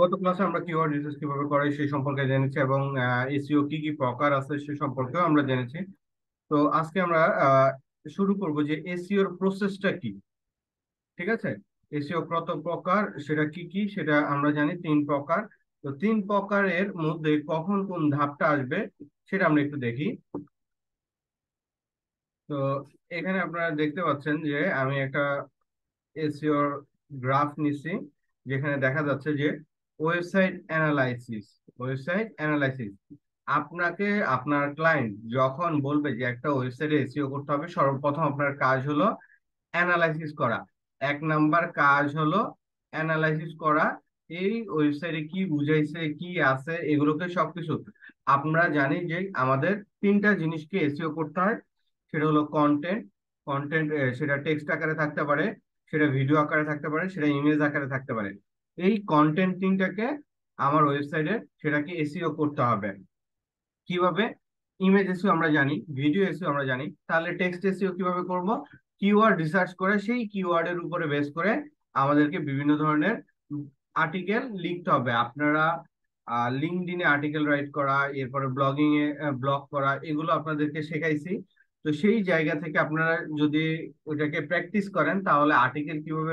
গত ক্লাসে আমরা কিওয়ার্ড রিসার্চ কিভাবে করে সেই সম্পর্কে জেনেছি এবং এসিও কি কি প্রকার আছে সে সম্পর্কেও আমরা জেনেছি তো আজকে আমরা শুরু করব যে এসিওর প্রসেসটা কি ঠিক আছে এসিও কত প্রকার সেটা কি কি সেটা আমরা জানি তিন প্রকার তো তিন প্রকারের মধ্যে কখন কোন ধাপটা আসবে সেটা আমরা একটু দেখি তো এখানে আপনারা দেখতে পাচ্ছেন যে আমি একটা এসিওর গ্রাফ নিছি যেখানে দেখা যাচ্ছে যে ওয়েবসাইট অ্যানালাইসিস ওয়েবসাইট অ্যানালাইসিস আপনাকে আপনার ক্লায়েন্ট যখন বলবে যে একটা ওয়েবসাইটে এসিও করতে হবে সর্বপ্রথম আপনার কাজ হলো অ্যানালাইসিস করা এক নাম্বার কাজ হলো অ্যানালাইসিস করা এই ওয়েবসাইটে কি বুঝাইছে কি আছে এগুলোকে সবকিছু আমরা জানি যে আমাদের তিনটা জিনিসকে এসিও করতে হয় সেটা হলো কন্টেন্ট কন্টেন্ট সেটা টেক্সট আকারে থাকতে পারে সেটা ভিডিও আকারে থাকতে পারে সেটা ইমেজ আকারে থাকতে পারে এই কন্টেন্টিংটাকে আমার ওয়েবসাইটে সেটাকে এসিও e করতে হবে কিভাবে ইমেজ এসিও e আমরা জানি ভিডিও এসিও e আমরা জানি তাহলে টেক্সট এসিও কিভাবে করব কিওয়ার্ড রিসার্চ করে সেই কিওয়ার্ডের উপরে বেস করে আমাদেরকে বিভিন্ন ধরনের আর্টিকেল লিখতে হবে আপনারা লিঙ্কডিনে আর্টিকেল রাইট করা এরপরে ব্লগিং এ ব্লগ করা এগুলো আপনাদেরকে শেখাইছি তো সেই জায়গা থেকে আপনারা যদি ওটাকে প্র্যাকটিস করেন তাহলে আর্টিকেল কিভাবে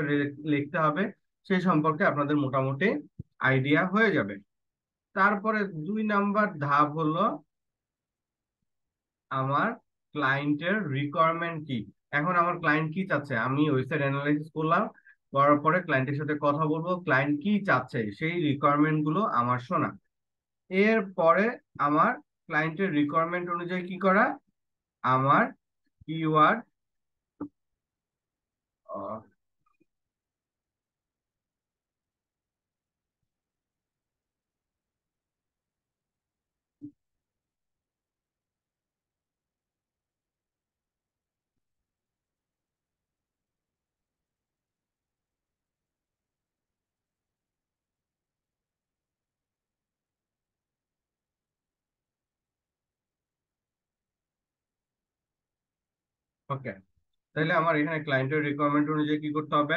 লিখতে হবে সেই সম্পর্কে আপনাদের মোটামুটি আইডিয়া হয়ে যাবে তারপরে দুই নাম্বার ধাপ হলো আমার ক্লায়েন্টের রিকোয়ারমেন্ট কি এখন আমার ক্লায়েন্ট কি চাচ্ছে আমি ওয়েবসাইট অ্যানালাইসিস করলাম করার পরে ক্লায়েন্টের সাথে কথা বলবো ক্লায়েন্ট কি চাচ্ছে সেই রিকোয়ারমেন্ট গুলো আমার শোনা এরপরে আমার ক্লায়েন্টের রিকোয়ারমেন্ট অনুযায়ী কি করা আমার কিওয়ার্ড ওকে তাহলে আমার এখানে ক্লায়েন্টের রিকোয়ারমেন্ট অনুযায়ী কি করতে হবে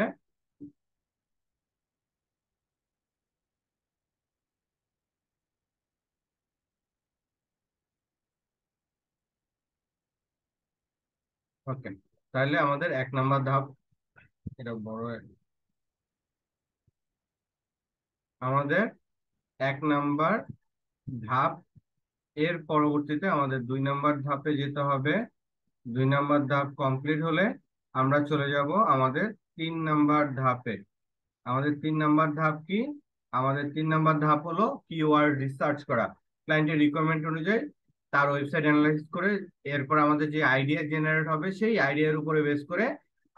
ওকে তাহলে আমাদের এক নাম্বার ধাপ এটা বড় আমাদের এক নাম্বার ধাপ এর পরবর্তীতে আমাদের দুই নাম্বার ধাপে যেতে হবে দুই নাম্বার ধাপ কমপ্লিট হলে আমরা চলে যাব আমাদের তিন নাম্বার ধাপে আমাদের তিন নাম্বার ধাপ কি আমাদের তিন নাম্বার ধাপ হলো কিওয়ার্ড রিসার্চ করা ক্লায়েন্টের রিকোয়ারমেন্ট অনুযায়ী তার ওয়েবসাইট অ্যানালাইজ করে এরপর আমাদের যে আইডিয়া জেনারেট হবে সেই আইডিয়ার উপরে বেস করে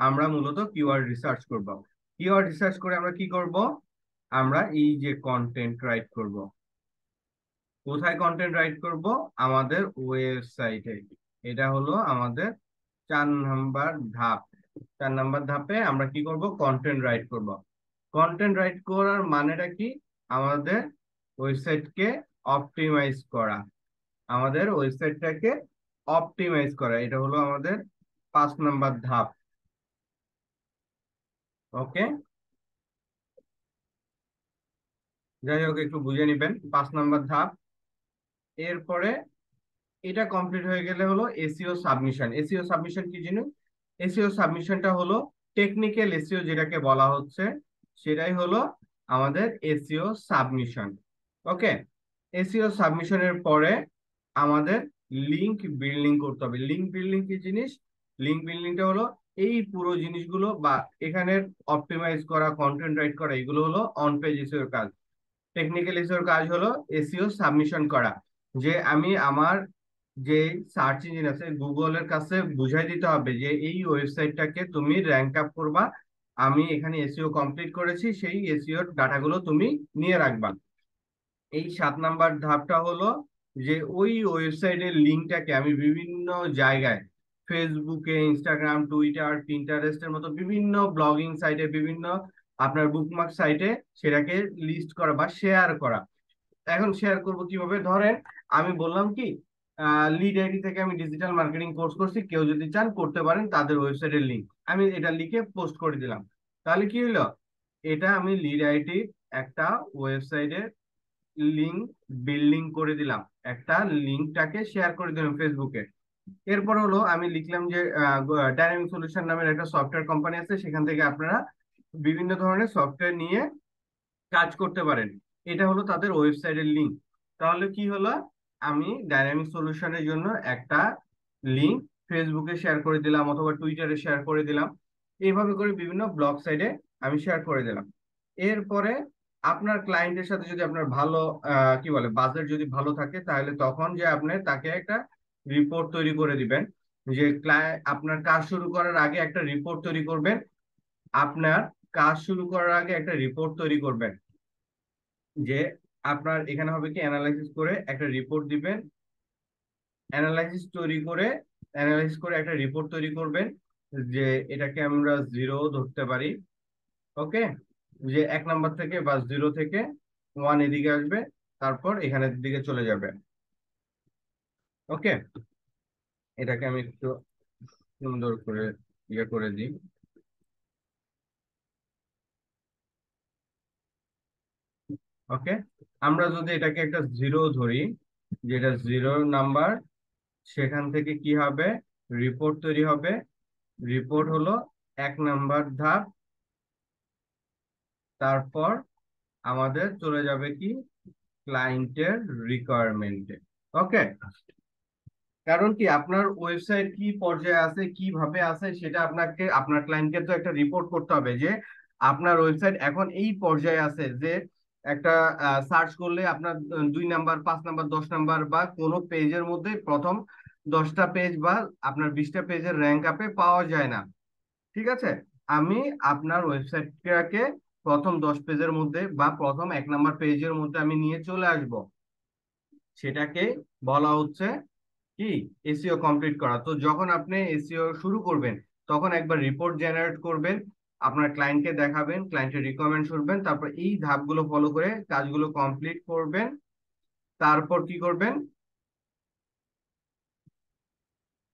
আমরা মূলত কিওয়ার্ড রিসার্চ করব কিওয়ার্ড রিসার্চ করে আমরা কি করব আমরা এই যে কন্টেন্ট রাইট করব কোথায় কন্টেন্ট রাইট করব আমাদের ওয়েবসাইটে এটা হলো আমাদের চার নাম্বার ধাপ চার নাম্বার ধাপে আমরা কি করব কন্টেন্ট রাইট করব কন্টেন্ট রাইট করার মানেটা কি আমাদের ওয়েবসাইটকে অপটিমাইজ করা আমাদের ওয়েবসাইটটাকে অপটিমাইজ করা এটা হলো আমাদের পাঁচ নাম্বার ধাপ ওকে যাই হোক একটু বুঝে নিবেন পাঁচ নাম্বার ধাপ এরপরে এটা কমপ্লিট হয়ে গেলে হলো এসিও সাবমিশন এসিও সাবমিশন কি জিনিস এসিও সাবমিশনটা হলো টেকনিক্যাল এসিও যেটাকে বলা হচ্ছে সেটাই হলো আমাদের এসিও সাবমিশন ওকে এসিও সাবমিশনের পরে আমাদের লিঙ্ক বিল্ডিং করতে হবে লিঙ্ক বিল্ডিং কি জিনিস লিঙ্ক বিল্ডিংটা হলো এই পুরো জিনিসগুলো বা এখানের অপটিমাইজ করা কন্টেন্ট রাইট করা এগুলো হলো অন পেজ এসিওর কাজ টেকনিক্যাল এসিওর কাজ হলো এসিও সাবমিশন করা যে আমি আমার যে সার্চ ইঞ্জিন আছে গুগলের কাছে বুঝাই দিতে হবে যে এই ওয়েবসাইটটাকে তুমি র্যাঙ্ক আপ করবা আমি এখানে এসিও কমপ্লিট e করেছি সেই এসিওর e ডাটাগুলো তুমি নিয়ে রাখবা এই সাত নাম্বার ধাপটা হলো যে ওই ওয়েবসাইটের লিঙ্কটাকে আমি বিভিন্ন জায়গায় ফেসবুকে ইনস্টাগ্রাম টুইটার পিন্টারেস্টের মতো বিভিন্ন ব্লগিং সাইটে বিভিন্ন আপনার বুকমার্ক সাইটে সেটাকে লিস্ট করা বা শেয়ার করা এখন শেয়ার করব কিভাবে ধরেন আমি বললাম কি লিড আইডি থেকে আমি ডিজিটাল মার্কেটিং কোর্স করছি কেউ যদি চান করতে পারেন তাদের ওয়েবসাইটের লিঙ্ক আমি এটা লিখে পোস্ট করে দিলাম তাহলে কি হলো এটা আমি লিড আইডির একটা ওয়েবসাইটের লিঙ্ক বিল্ডিং করে দিলাম একটা লিঙ্কটাকে শেয়ার করে দিলাম ফেসবুকে এরপর হলো আমি লিখলাম যে ডাইনামিক সলিউশন নামের একটা সফটওয়্যার কোম্পানি আছে সেখান থেকে আপনারা বিভিন্ন ধরনের সফটওয়্যার নিয়ে কাজ করতে পারেন এটা হলো তাদের ওয়েবসাইটের লিঙ্ক তাহলে কি হলো আমি ডাইনামিক সলিউশনের জন্য একটা লিঙ্ক ফেসবুকে শেয়ার করে দিলাম অথবা টুইটারে শেয়ার করে দিলাম এইভাবে করে বিভিন্ন ব্লগ সাইডে আমি শেয়ার করে দিলাম এরপরে আপনার ক্লায়েন্টের সাথে যদি আপনার ভালো কি বলে বাজেট যদি ভালো থাকে তাহলে তখন যে আপনি তাকে একটা রিপোর্ট তৈরি করে দিবেন যে আপনার কাজ শুরু করার আগে একটা রিপোর্ট তৈরি করবেন আপনার কাজ শুরু করার আগে একটা রিপোর্ট তৈরি করবেন যে আপনার এখানে হবে কি অ্যানালাইসিস করে একটা রিপোর্ট দিবেন অ্যানালাইসিস তৈরি করে অ্যানালাইসিস করে একটা রিপোর্ট তৈরি করবেন যে এটাকে আমরা জিরো ধরতে পারি ওকে যে এক নাম্বার থেকে বা জিরো থেকে ওয়ান এদিকে আসবে তারপর এখানের দিকে চলে যাবে ওকে এটাকে আমি একটু সুন্দর করে ইয়ে করে দিই ওকে আমরা যদি এটাকে একটা জিরো ধরি যেটা জিরো নাম্বার সেখান থেকে কি হবে রিপোর্ট তৈরি হবে রিপোর্ট হলো এক নাম্বার ধাপ তারপর আমাদের চলে যাবে কি ক্লায়েন্টের রিকোয়ারমেন্টে ওকে কারণ কি আপনার ওয়েবসাইট কি পর্যায়ে আছে কিভাবে আছে সেটা আপনাকে আপনার ক্লায়েন্টকে তো একটা রিপোর্ট করতে হবে যে আপনার ওয়েবসাইট এখন এই পর্যায়ে আছে যে একটা সার্চ করলে আপনার দুই নাম্বার পাঁচ নাম্বার দশ নাম্বার বা কোনো পেজের মধ্যে প্রথম দশটা পেজ বা আপনার বিশটা পেজের র্যাঙ্ক আপে পাওয়া যায় না ঠিক আছে আমি আপনার ওয়েবসাইটটাকে প্রথম দশ পেজের মধ্যে বা প্রথম এক নাম্বার পেজের মধ্যে আমি নিয়ে চলে আসব সেটাকে বলা হচ্ছে কি এসিও কমপ্লিট e করা তো যখন আপনি এসিও e শুরু করবেন তখন একবার রিপোর্ট জেনারেট করবেন আপনার ক্লায়েন্টকে দেখাবেন ক্লায়েন্টের রিকমেন্ড শুনবেন তারপর এই ধাপগুলো ফলো করে কাজগুলো কমপ্লিট করবেন তারপর কি করবেন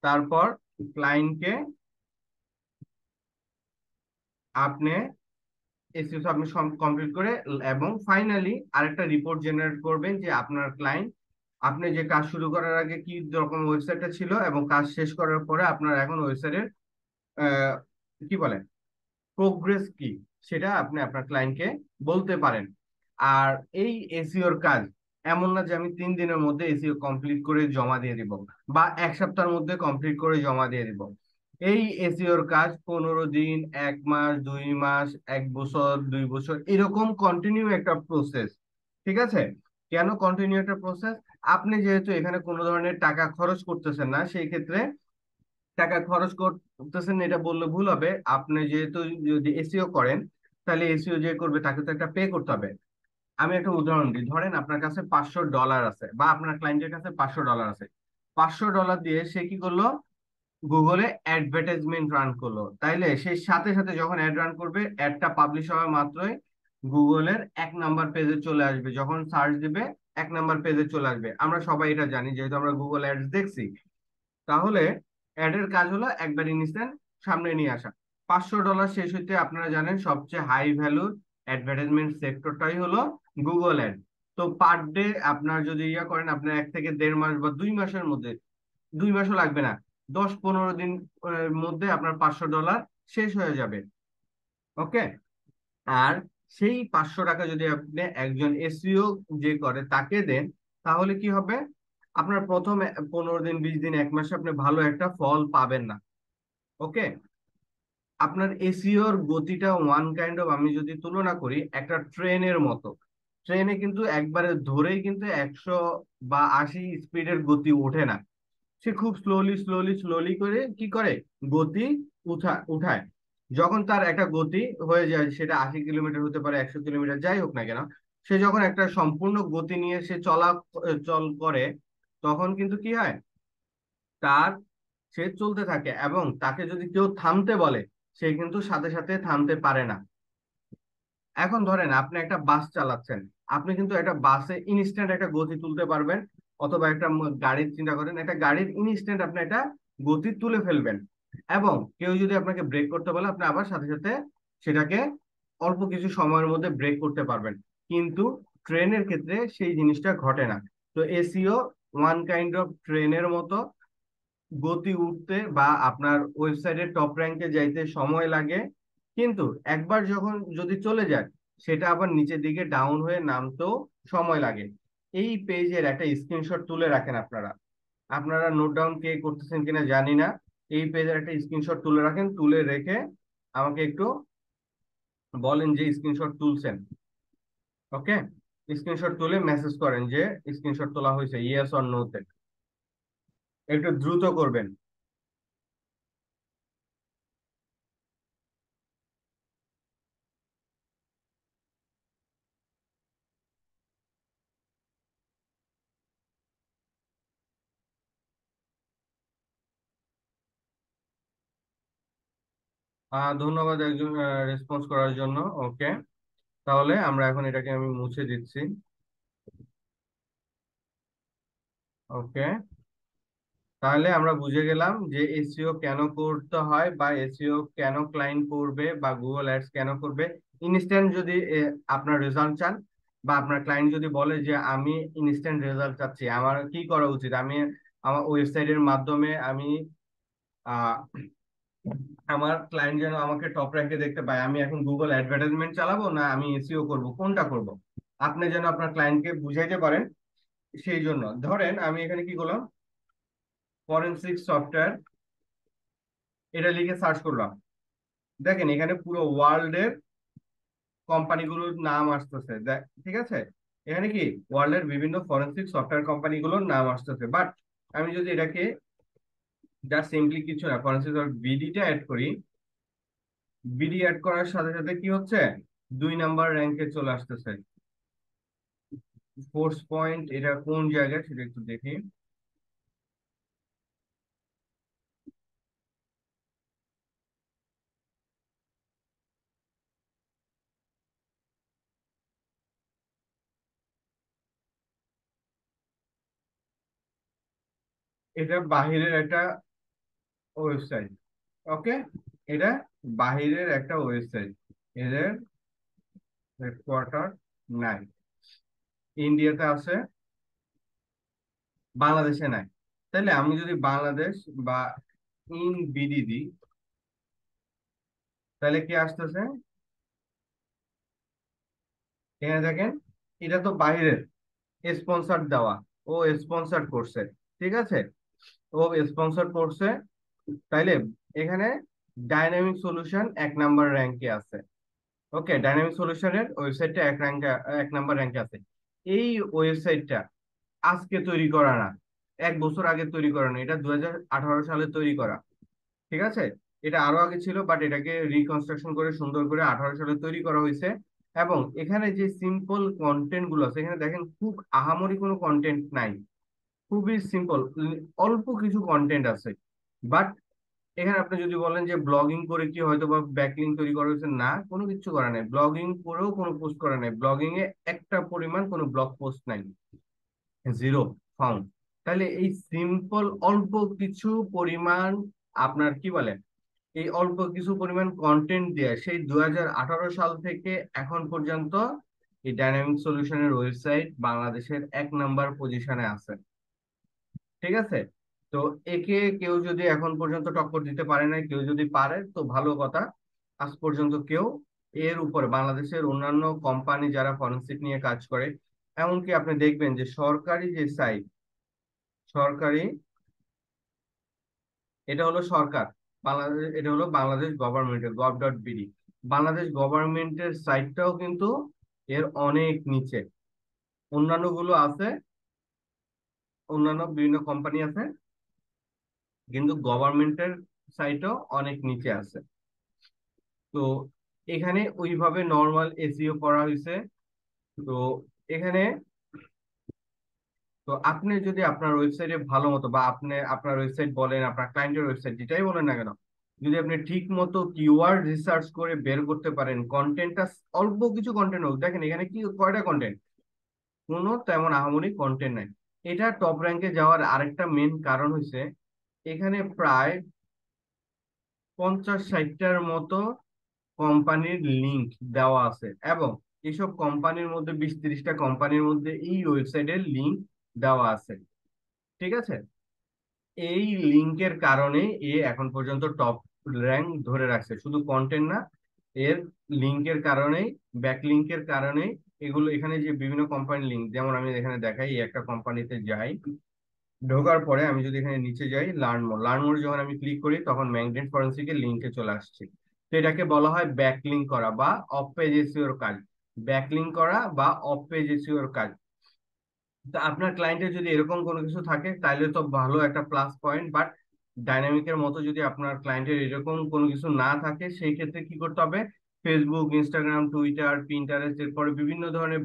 তারপর ক্লায়েন্টকে আপনি এসিওস আপনি কমপ্লিট করে এবং ফাইনালি আরেকটা রিপোর্ট জেনারেট করবেন যে আপনার ক্লায়েন্ট আপনি যে কাজ শুরু করার আগে কি রকম ওয়েবসাইটটা ছিল এবং কাজ শেষ করার পরে আপনার এখন ওয়েবসাইটের কি বলেন প্রোগ্রেস কি সেটা আপনি আপনার ক্লায়েন্টকে বলতে পারেন আর এই এসিওর কাজ এমন না যে আমি তিন দিনের মধ্যে এসিও কমপ্লিট করে জমা দিয়ে দিব বা এক সপ্তাহের মধ্যে কমপ্লিট করে জমা দিয়ে দিব এই এসিওর কাজ পনেরো দিন এক মাস দুই মাস এক বছর দুই বছর এরকম কন্টিনিউ একটা প্রসেস ঠিক আছে কেন কন্টিনিউ একটা প্রসেস আপনি যেহেতু এখানে কোনো ধরনের টাকা খরচ করতেছেন না সেই ক্ষেত্রে টাকা খরচ করতেছেন এটা বললে ভুল হবে আপনি যেহেতু যদি এসিও e করেন তাহলে এসিও e যে করবে তাকে তো একটা পে করতে হবে আমি একটা উদাহরণ দিই ধরেন আপনার কাছে পাঁচশো ডলার আছে বা আপনার ক্লায়েন্টের কাছে পাঁচশো ডলার আছে পাঁচশো ডলার দিয়ে সে কি করলো গুগলে অ্যাডভার্টাইজমেন্ট রান করলো তাইলে সেই সাথে সাথে যখন অ্যাড রান করবে অ্যাডটা পাবলিশ হওয়ার মাত্রই গুগলের এক নাম্বার পেজে চলে আসবে যখন সার্চ দিবে এক নাম্বার পেজে চলে আসবে আমরা সবাই এটা জানি যেহেতু আমরা গুগল অ্যাডস দেখছি তাহলে অ্যাডের কাজ হলো একবার ইনিসেন সামনে নিয়ে আসা পাঁচশো ডলার শেষ হইতে আপনারা জানেন সবচেয়ে হাই ভ্যালুর অ্যাডভার্টাইজমেন্ট সেক্টরটাই হলো গুগল অ্যাড তো পার ডে আপনার যদি ইয়া করেন আপনার এক থেকে দেড় মাস বা দুই মাসের মধ্যে দুই মাসও লাগবে না দশ পনেরো দিন মধ্যে আপনার পাঁচশো ডলার শেষ হয়ে যাবে ওকে আর সেই পাঁচশো টাকা যদি আপনি একজন এসিও e যে করে তাকে দেন তাহলে কি হবে আপনার প্রথম পনেরো দিন বিশ দিন এক মাসে আপনি ভালো একটা ফল পাবেন না ওকে আপনার এসিওর গতিটা ওয়ান কাইন্ড অফ আমি যদি তুলনা করি একটা ট্রেনের মতো ট্রেনে কিন্তু একবারে ধরেই কিন্তু একশো বা আশি স্পিডের গতি ওঠে না সে খুব স্লোলি স্লোলি স্লোলি করে কি করে গতি উঠা উঠায় যখন তার একটা গতি হয়ে যায় সেটা আশি কিলোমিটার হতে পারে একশো কিলোমিটার যাই হোক না কেন সে যখন একটা সম্পূর্ণ গতি নিয়ে সে চলা চল করে তখন কিন্তু কি হয় তার সে চলতে থাকে এবং তাকে যদি কেউ থামতে বলে সে কিন্তু সাথে সাথে থামতে পারে না এখন ধরেন আপনি একটা বাস চালাচ্ছেন আপনি কিন্তু একটা বাসে ইনস্ট্যান্ট একটা গতি তুলতে পারবেন অথবা একটা গাড়ির চিন্তা করেন একটা গাড়ির ইনস্ট্যান্ট আপনি একটা গতি তুলে ফেলবেন এবং কেউ যদি আপনাকে ব্রেক করতে বলে আপনি আবার সাথে সাথে সেটাকে অল্প কিছু সময়ের মধ্যে ব্রেক করতে পারবেন কিন্তু ট্রেনের ক্ষেত্রে সেই জিনিসটা ঘটে না তো এসিও ওয়ান কাইন্ড অফ ট্রেনের মতো গতি উঠতে বা আপনার ওয়েবসাইটের টপ র্যাঙ্কে যাইতে সময় লাগে কিন্তু একবার যখন যদি চলে যান সেটা আবার নিচের দিকে ডাউন হয়ে নামতেও সময় লাগে এই পেজের একটা স্ক্রিনশট তুলে রাখেন আপনারা আপনারা নোট ডাউন কে করতেছেন কিনা জানি না এই পেজের একটা স্ক্রিনশট তুলে রাখেন তুলে রেখে আমাকে একটু বলেন যে স্ক্রিনশট তুলছেন ওকে স্ক্রিনশট তুলে মেসেজ করেন যে স্ক্রিনশট তোলা হয়েছে ইয়েস অর নোতে একটু দ্রুত করবেন ধন্যবাদ একজন রেসপন্স করার জন্য ওকে তাহলে আমরা এখন এটাকে আমি মুছে দিচ্ছি ওকে তাহলে আমরা বুঝে গেলাম যে এসিও কেন করতে হয় বা এসিও কেন ক্লায়েন্ট করবে বা গুগল অ্যাডস কেন করবে ইনস্ট্যান্ট যদি আপনার রেজাল্ট চান বা আপনার ক্লায়েন্ট যদি বলে যে আমি ইনস্ট্যান্ট রেজাল্ট চাচ্ছি আমার কি করা উচিত আমি আমার ওয়েবসাইটের মাধ্যমে আমি আমার ক্লায়েন্ট যেন আমাকে টপ র্যাঙ্কে দেখতে পায় আমি এখন গুগল অ্যাডভার্টাইজমেন্ট চালাবো না আমি এসিও করব কোনটা করব আপনি যেন আপনার ক্লায়েন্টকে বুঝাইতে পারেন সেই জন্য ধরেন আমি এখানে কি করলাম ফরেন্সিক সফটওয়্যার এটা লিখে সার্চ করলাম দেখেন এখানে পুরো ওয়ার্ল্ডের কোম্পানিগুলোর নাম আসতেছে ঠিক আছে এখানে কি ওয়ার্ল্ডের বিভিন্ন ফরেন্সিক সফটওয়্যার কোম্পানিগুলোর নাম আসতেছে বাট আমি যদি এটাকে যা সিম্পলি কিছু না কনসেপ্ট ডট বিডিটা অ্যাড করি বিডি অ্যাড করার সাথে সাথে কি হচ্ছে দুই নাম্বার র্যাঙ্কে চলে আসতেছে ফোর্স পয়েন্ট এটা কোন জায়গায় সেটা একটু দেখি এটা বাহিরের একটা ওয়েবসাইট ওকে এটা বাহিরের একটা ওয়েবসাইট এদের হেডকোয়ার্টার নাই ইন্ডিয়াতে আছে বাংলাদেশে নাই তাহলে আমি যদি বাংলাদেশ বা ইন বিডি দিই তাহলে কি আসতেছে এখানে দেখেন এটা তো বাহিরের স্পন্সার দেওয়া ও স্পন্সার করছে ঠিক আছে ও স্পন্সর করছে তাইলে এখানে ডাইনামিক সলিউশন এক নাম্বার র্যাঙ্কে আছে ওকে ডাইনামিক সলিউশনের ওয়েবসাইটটা এক র্যাঙ্কে এক নাম্বার র্যাঙ্কে আছে এই ওয়েবসাইটটা আজকে তৈরি করা না এক বছর আগে তৈরি করা না এটা দু সালে তৈরি করা ঠিক আছে এটা আরো আগে ছিল বাট এটাকে রিকনস্ট্রাকশন করে সুন্দর করে আঠারো সালে তৈরি করা হয়েছে এবং এখানে যে সিম্পল কন্টেন্ট গুলো আছে এখানে দেখেন খুব আহামরি কোনো কন্টেন্ট নাই খুবই সিম্পল অল্প কিছু কন্টেন্ট আছে বাট এখানে আপনি যদি বলেন যে ব্লগিং করে কি হয়তো বা ব্যাকলিং তৈরি করা হয়েছে না কোনো কিছু করা নেই ব্লগিং করেও কোনো পোস্ট করা নাই ব্লগিং এ একটা পরিমাণ কোনো ব্লগ পোস্ট নাই জিরো ফাউন্ড তাহলে এই সিম্পল অল্প কিছু পরিমাণ আপনার কি বলে এই অল্প কিছু পরিমাণ কন্টেন্ট দিয়ে সেই দু সাল থেকে এখন পর্যন্ত এই ডাইনামিক সলিউশনের ওয়েবসাইট বাংলাদেশের এক নাম্বার পজিশনে আছে ঠিক আছে তো একে কেউ যদি এখন পর্যন্ত টক্কর দিতে পারে না কেউ যদি পারে তো ভালো কথা আজ পর্যন্ত কেউ এর উপরে বাংলাদেশের অন্যান্য কোম্পানি যারা ফরেন্সিক নিয়ে কাজ করে এমনকি আপনি দেখবেন যে সরকারি যে সাইট সরকারি এটা হলো সরকার বাংলাদেশ এটা হলো বাংলাদেশ গভর্নমেন্টের গভ ডট বিডি বাংলাদেশ গভর্নমেন্টের সাইটটাও কিন্তু এর অনেক নিচে অন্যান্য গুলো আছে অন্যান্য বিভিন্ন কোম্পানি আছে কিন্তু গভর্নমেন্টের সাইটও অনেক নিচে আছে তো এখানে ওইভাবে নর্মাল এসিও করা হয়েছে তো এখানে তো আপনি যদি আপনার ওয়েবসাইটে ভালো মতো বা আপনি আপনার ওয়েবসাইট বলেন আপনার ক্লায়েন্টের ওয়েবসাইট যেটাই বলেন না কেন যদি আপনি ঠিক মতো কিওয়ার্ড রিসার্চ করে বের করতে পারেন কন্টেন্টটা অল্প কিছু কন্টেন্ট হোক দেখেন এখানে কি কয়টা কন্টেন্ট কোনো তেমন আহামরি কন্টেন্ট নাই এটা টপ র্যাঙ্কে যাওয়ার আরেকটা মেন কারণ হচ্ছে এখানে প্রায় পঞ্চাশ ষাটটার মতো কোম্পানির লিঙ্ক দেওয়া আছে এবং এসব কোম্পানির মধ্যে বিশ তিরিশটা কোম্পানির মধ্যে এই ওয়েবসাইটের লিঙ্ক দেওয়া আছে ঠিক আছে এই লিঙ্কের কারণে এ এখন পর্যন্ত টপ র্যাঙ্ক ধরে রাখছে শুধু কন্টেন্ট না এর লিঙ্কের কারণেই ব্যাকলিঙ্কের কারণেই এগুলো এখানে যে বিভিন্ন কোম্পানির লিঙ্ক যেমন আমি এখানে দেখাই একটা কোম্পানিতে যাই ঢোকার পরে আমি যদি এখানে নিচে যাই লার্ন মোড় লার্ন মোড় যখন আমি ক্লিক করি তখন ম্যাগনেট এর লিঙ্কে চলে আসছে তো এটাকে বলা হয় ব্যাকলিং করা বা অফ পেজ এসিওর কাজ ব্যাকলিং করা বা অফ পেজ এসিওর কাজ তো আপনার ক্লায়েন্টের যদি এরকম কোনো কিছু থাকে তাহলে তো ভালো একটা প্লাস পয়েন্ট বাট ডাইনামিকের মতো যদি আপনার ক্লায়েন্টের এরকম কোনো কিছু না থাকে সেই ক্ষেত্রে কি করতে হবে ফেসবুক ইনস্টাগ্রাম টুইটার প্রিন্টারেস্ট এরপরে বিভিন্ন ধরনের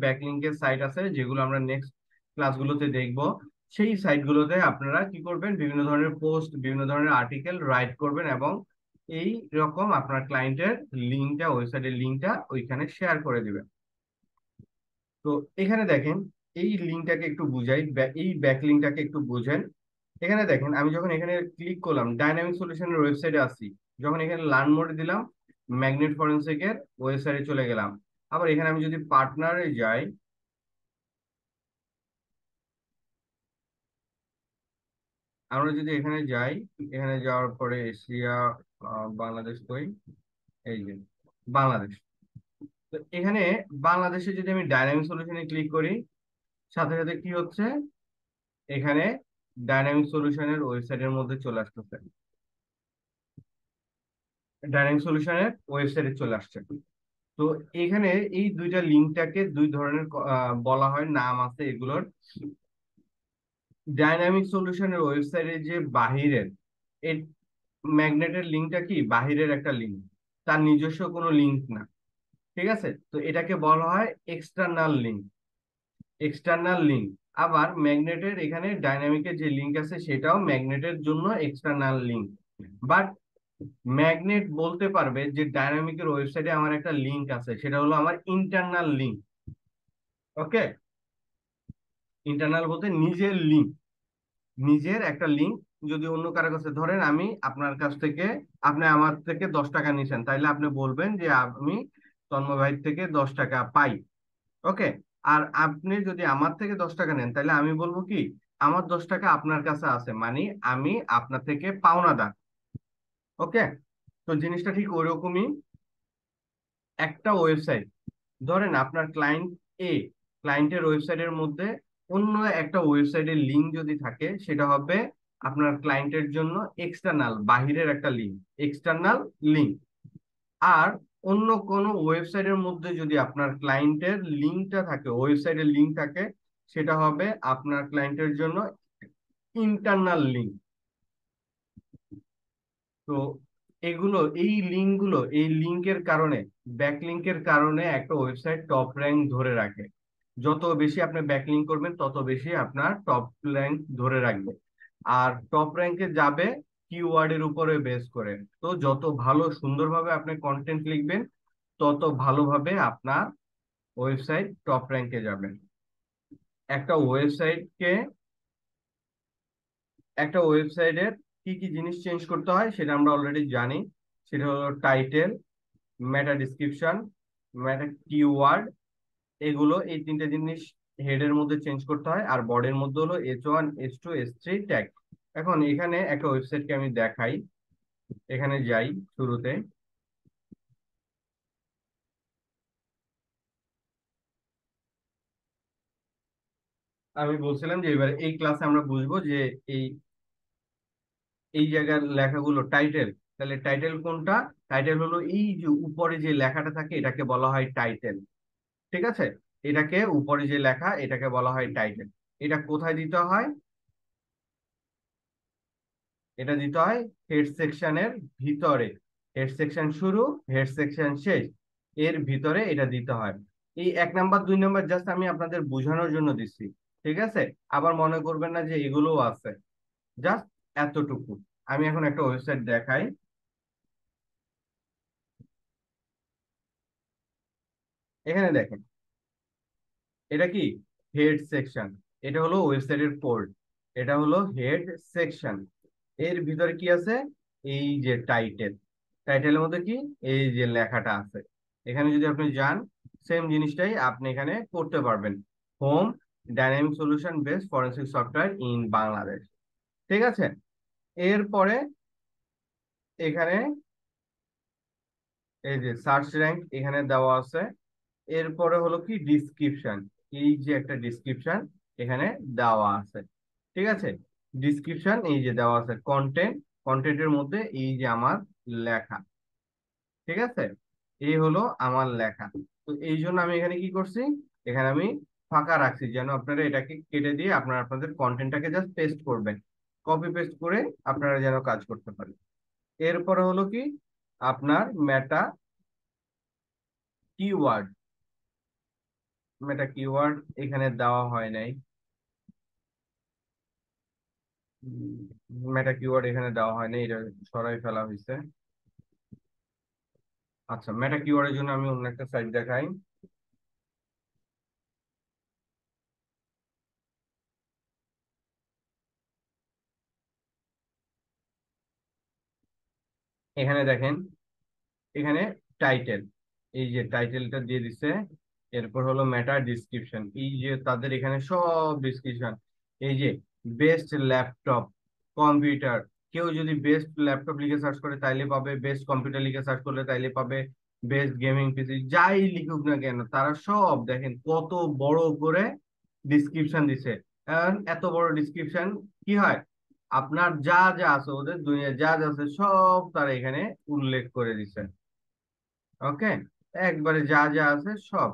এর সাইট আছে যেগুলো আমরা নেক্সট ক্লাসগুলোতে দেখবো সেই সাইটগুলোতে আপনারা কি করবেন বিভিন্ন ধরনের পোস্ট বিভিন্ন ধরনের আর্টিকেল রাইট করবেন এবং এই রকম আপনার ক্লায়েন্টের লিঙ্কটা ওয়েবসাইটের লিঙ্কটা ওইখানে শেয়ার করে দিবেন তো এখানে দেখেন এই লিঙ্কটাকে একটু বুঝাই এই ব্যাক লিঙ্কটাকে একটু বুঝেন এখানে দেখেন আমি যখন এখানে ক্লিক করলাম ডাইনামিক সলিউশনের ওয়েবসাইটে আসি যখন এখানে লার্ন মোডে দিলাম ম্যাগনেট ফরেন্সিকের ওয়েবসাইটে চলে গেলাম আবার এখানে আমি যদি পার্টনারে যাই আমরা যদি এখানে যাই এখানে যাওয়ার পরে এশিয়া বাংলাদেশ কই এই যে বাংলাদেশ তো এখানে বাংলাদেশে যদি আমি ডাইনামিক সলিউশনে ক্লিক করি সাথে সাথে কি হচ্ছে এখানে ডাইনামিক সলিউশনের ওয়েবসাইটের মধ্যে চলে আসতেছে ডাইনামিক সলিউশনের ওয়েবসাইটে চলে আসছে তো এখানে এই দুইটা লিঙ্কটাকে দুই ধরনের বলা হয় নাম আছে এগুলোর ডাইনামিক সলিউশনের ওয়েবসাইটে যে বাহিরের এর ম্যাগনেটের লিঙ্কটা কি বাহিরের একটা লিঙ্ক তার নিজস্ব কোনো লিঙ্ক না ঠিক আছে তো এটাকে বলা হয় এক্সটার্নাল লিঙ্ক এক্সটার্নাল লিঙ্ক আবার ম্যাগনেটের এখানে ডাইনামিকের যে লিঙ্ক আছে সেটাও ম্যাগনেটের জন্য এক্সটার্নাল লিঙ্ক বাট ম্যাগনেট বলতে পারবে যে ডাইনামিকের ওয়েবসাইটে আমার একটা লিঙ্ক আছে সেটা হলো আমার ইন্টারনাল লিঙ্ক ওকে ইন্টারনাল বলতে নিজের লিঙ্ক নিজের একটা লিঙ্ক যদি অন্য কারো কাছে ধরেন আমি আপনার কাছ থেকে আপনি আমার থেকে দশ টাকা নিছেন তাইলে আপনি বলবেন যে আমি তন্ময় ভাই থেকে দশ টাকা পাই ওকে আর আপনি যদি আমার থেকে দশ টাকা নেন তাহলে আমি বলবো কি আমার দশ টাকা আপনার কাছে আছে মানে আমি আপনার থেকে পাওনা দা ওকে তো জিনিসটা ঠিক ওইরকমই একটা ওয়েবসাইট ধরেন আপনার ক্লায়েন্ট এ ক্লায়েন্টের ওয়েবসাইটের মধ্যে অন্য একটা ওয়েবসাইটের লিঙ্ক যদি থাকে সেটা হবে আপনার ক্লায়েন্টের জন্য এক্সটার্নাল বাহিরের একটা লিঙ্ক এক্সটার্নাল লিঙ্ক আর অন্য কোনো ওয়েবসাইটের মধ্যে যদি আপনার ক্লায়েন্টের লিঙ্কটা থাকে ওয়েবসাইটের লিঙ্ক থাকে সেটা হবে আপনার ক্লায়েন্টের জন্য ইন্টারনাল লিঙ্ক তো এগুলো এই লিঙ্কগুলো এই লিঙ্কের কারণে ব্যাকলিঙ্কের কারণে একটা ওয়েবসাইট টপ র্যাঙ্ক ধরে রাখে যত বেশি আপনি ব্যাকলিং করবেন তত বেশি আপনার টপ র্যাঙ্ক ধরে রাখবে আর টপ র্যাঙ্কে যাবে কিওয়ার্ডের উপরে বেস করে তো যত ভালো সুন্দরভাবে আপনি কন্টেন্ট লিখবেন তত ভালোভাবে আপনার ওয়েবসাইট টপ র্যাঙ্কে যাবে একটা ওয়েবসাইটকে একটা ওয়েবসাইটের কি কি জিনিস চেঞ্জ করতে হয় সেটা আমরা অলরেডি জানি সেটা হলো title meta description meta keyword এগুলো এই তিনটে জিনিস হেডের মধ্যে চেঞ্জ করতে হয় আর বডির মধ্যে হলো S one S two S three tag এখন এখানে একটা ওয়েবসাইটকে আমি দেখাই এখানে যাই শুরুতে আমি বলছিলাম যে এবার এই ক্লাসে আমরা বুঝবো যে এই এই জায়গার লেখাগুলো টাইটেল তাহলে টাইটেল কোনটা টাইটেল হলো এই যে উপরে যে লেখাটা থাকে এটাকে বলা হয় টাইটেল ঠিক আছে এটাকে উপরে যে লেখা এটাকে বলা হয় টাইটেল এটা কোথায় দিতে হয় এটা দিতে হয় হেড সেকশনের ভিতরে হেড সেকশন শুরু হেড সেকশন শেষ এর ভিতরে এটা দিতে হয় এই এক নাম্বার দুই নাম্বার জাস্ট আমি আপনাদের বোঝানোর জন্য দিচ্ছি ঠিক আছে আবার মনে করবেন না যে এগুলোও আছে জাস্ট এতটুকু আমি এখন একটা ওয়েবসাইট দেখাই এখানে দেখেন এটা কি হেড সেকশন এটা হলো ওয়েবসাইটের পোর্ট এটা হলো হেড সেকশন এর ভিতরে কি আছে এই যে টাইটেল টাইটেলের মধ্যে কি এই যে লেখাটা আছে এখানে যদি আপনি যান সেম জিনিসটাই আপনি এখানে করতে পারবেন home dynamic solution base forensic software in Bangladesh ঠিক আছে এরপরে এখানে এই যে সার্চ র্যাঙ্ক এখানে দেওয়া আছে এরপরে হলো কি ডিসক্রিপশন এই যে একটা ডিসক্রিপশন এখানে দেওয়া আছে ঠিক আছে ডিসক্রিপশন এই যে দেওয়া আছে কন্টেন্ট কন্টেন্টের মধ্যে এই যে আমার লেখা ঠিক আছে এই হলো আমার লেখা তো এই জন্য আমি এখানে কি করছি এখানে আমি ফাঁকা রাখছি যেন আপনারা এটাকে কেটে দিয়ে আপনারা আপনাদের কন্টেন্টটাকে জাস্ট পেস্ট করবেন কপি পেস্ট করে আপনারা যেন কাজ করতে পারেন এরপরে হলো কি আপনার মেটা কিওয়ার্ড মেটা কিওয়ার্ড এখানে দেওয়া হয় নাই মেটা কিওয়ার্ড এখানে দেওয়া হয় নাই এটা সরাই ফেলা হয়েছে আচ্ছা মেটা কিওয়ার্ডের জন্য আমি অন্য একটা সাইট দেখাই এখানে দেখেন এখানে টাইটেল এই যে টাইটেলটা দিয়ে দিচ্ছে এরপর হলো ম্যাটার ডিসক্রিপশন এই যে তাদের এখানে সব ডিসক্রিপশন এই যে বেস্ট ল্যাপটপ কম্পিউটার কেউ যদি বেস্ট ল্যাপটপ লিখে সার্চ করে তাইলে পাবে বেস্ট কম্পিউটার লিখে সার্চ করলে তাইলে পাবে বেস্ট গেমিং পিসি যাই লিখুক না কেন তারা সব দেখেন কত বড় করে ডিসক্রিপশন দিছে এত বড় ডিসক্রিপশন কি হয় আপনার যা যা আছে ওদের দুনিয়া যা যা আছে সব তারা এখানে উল্লেখ করে দিছে ওকে একবারে যা যা আছে সব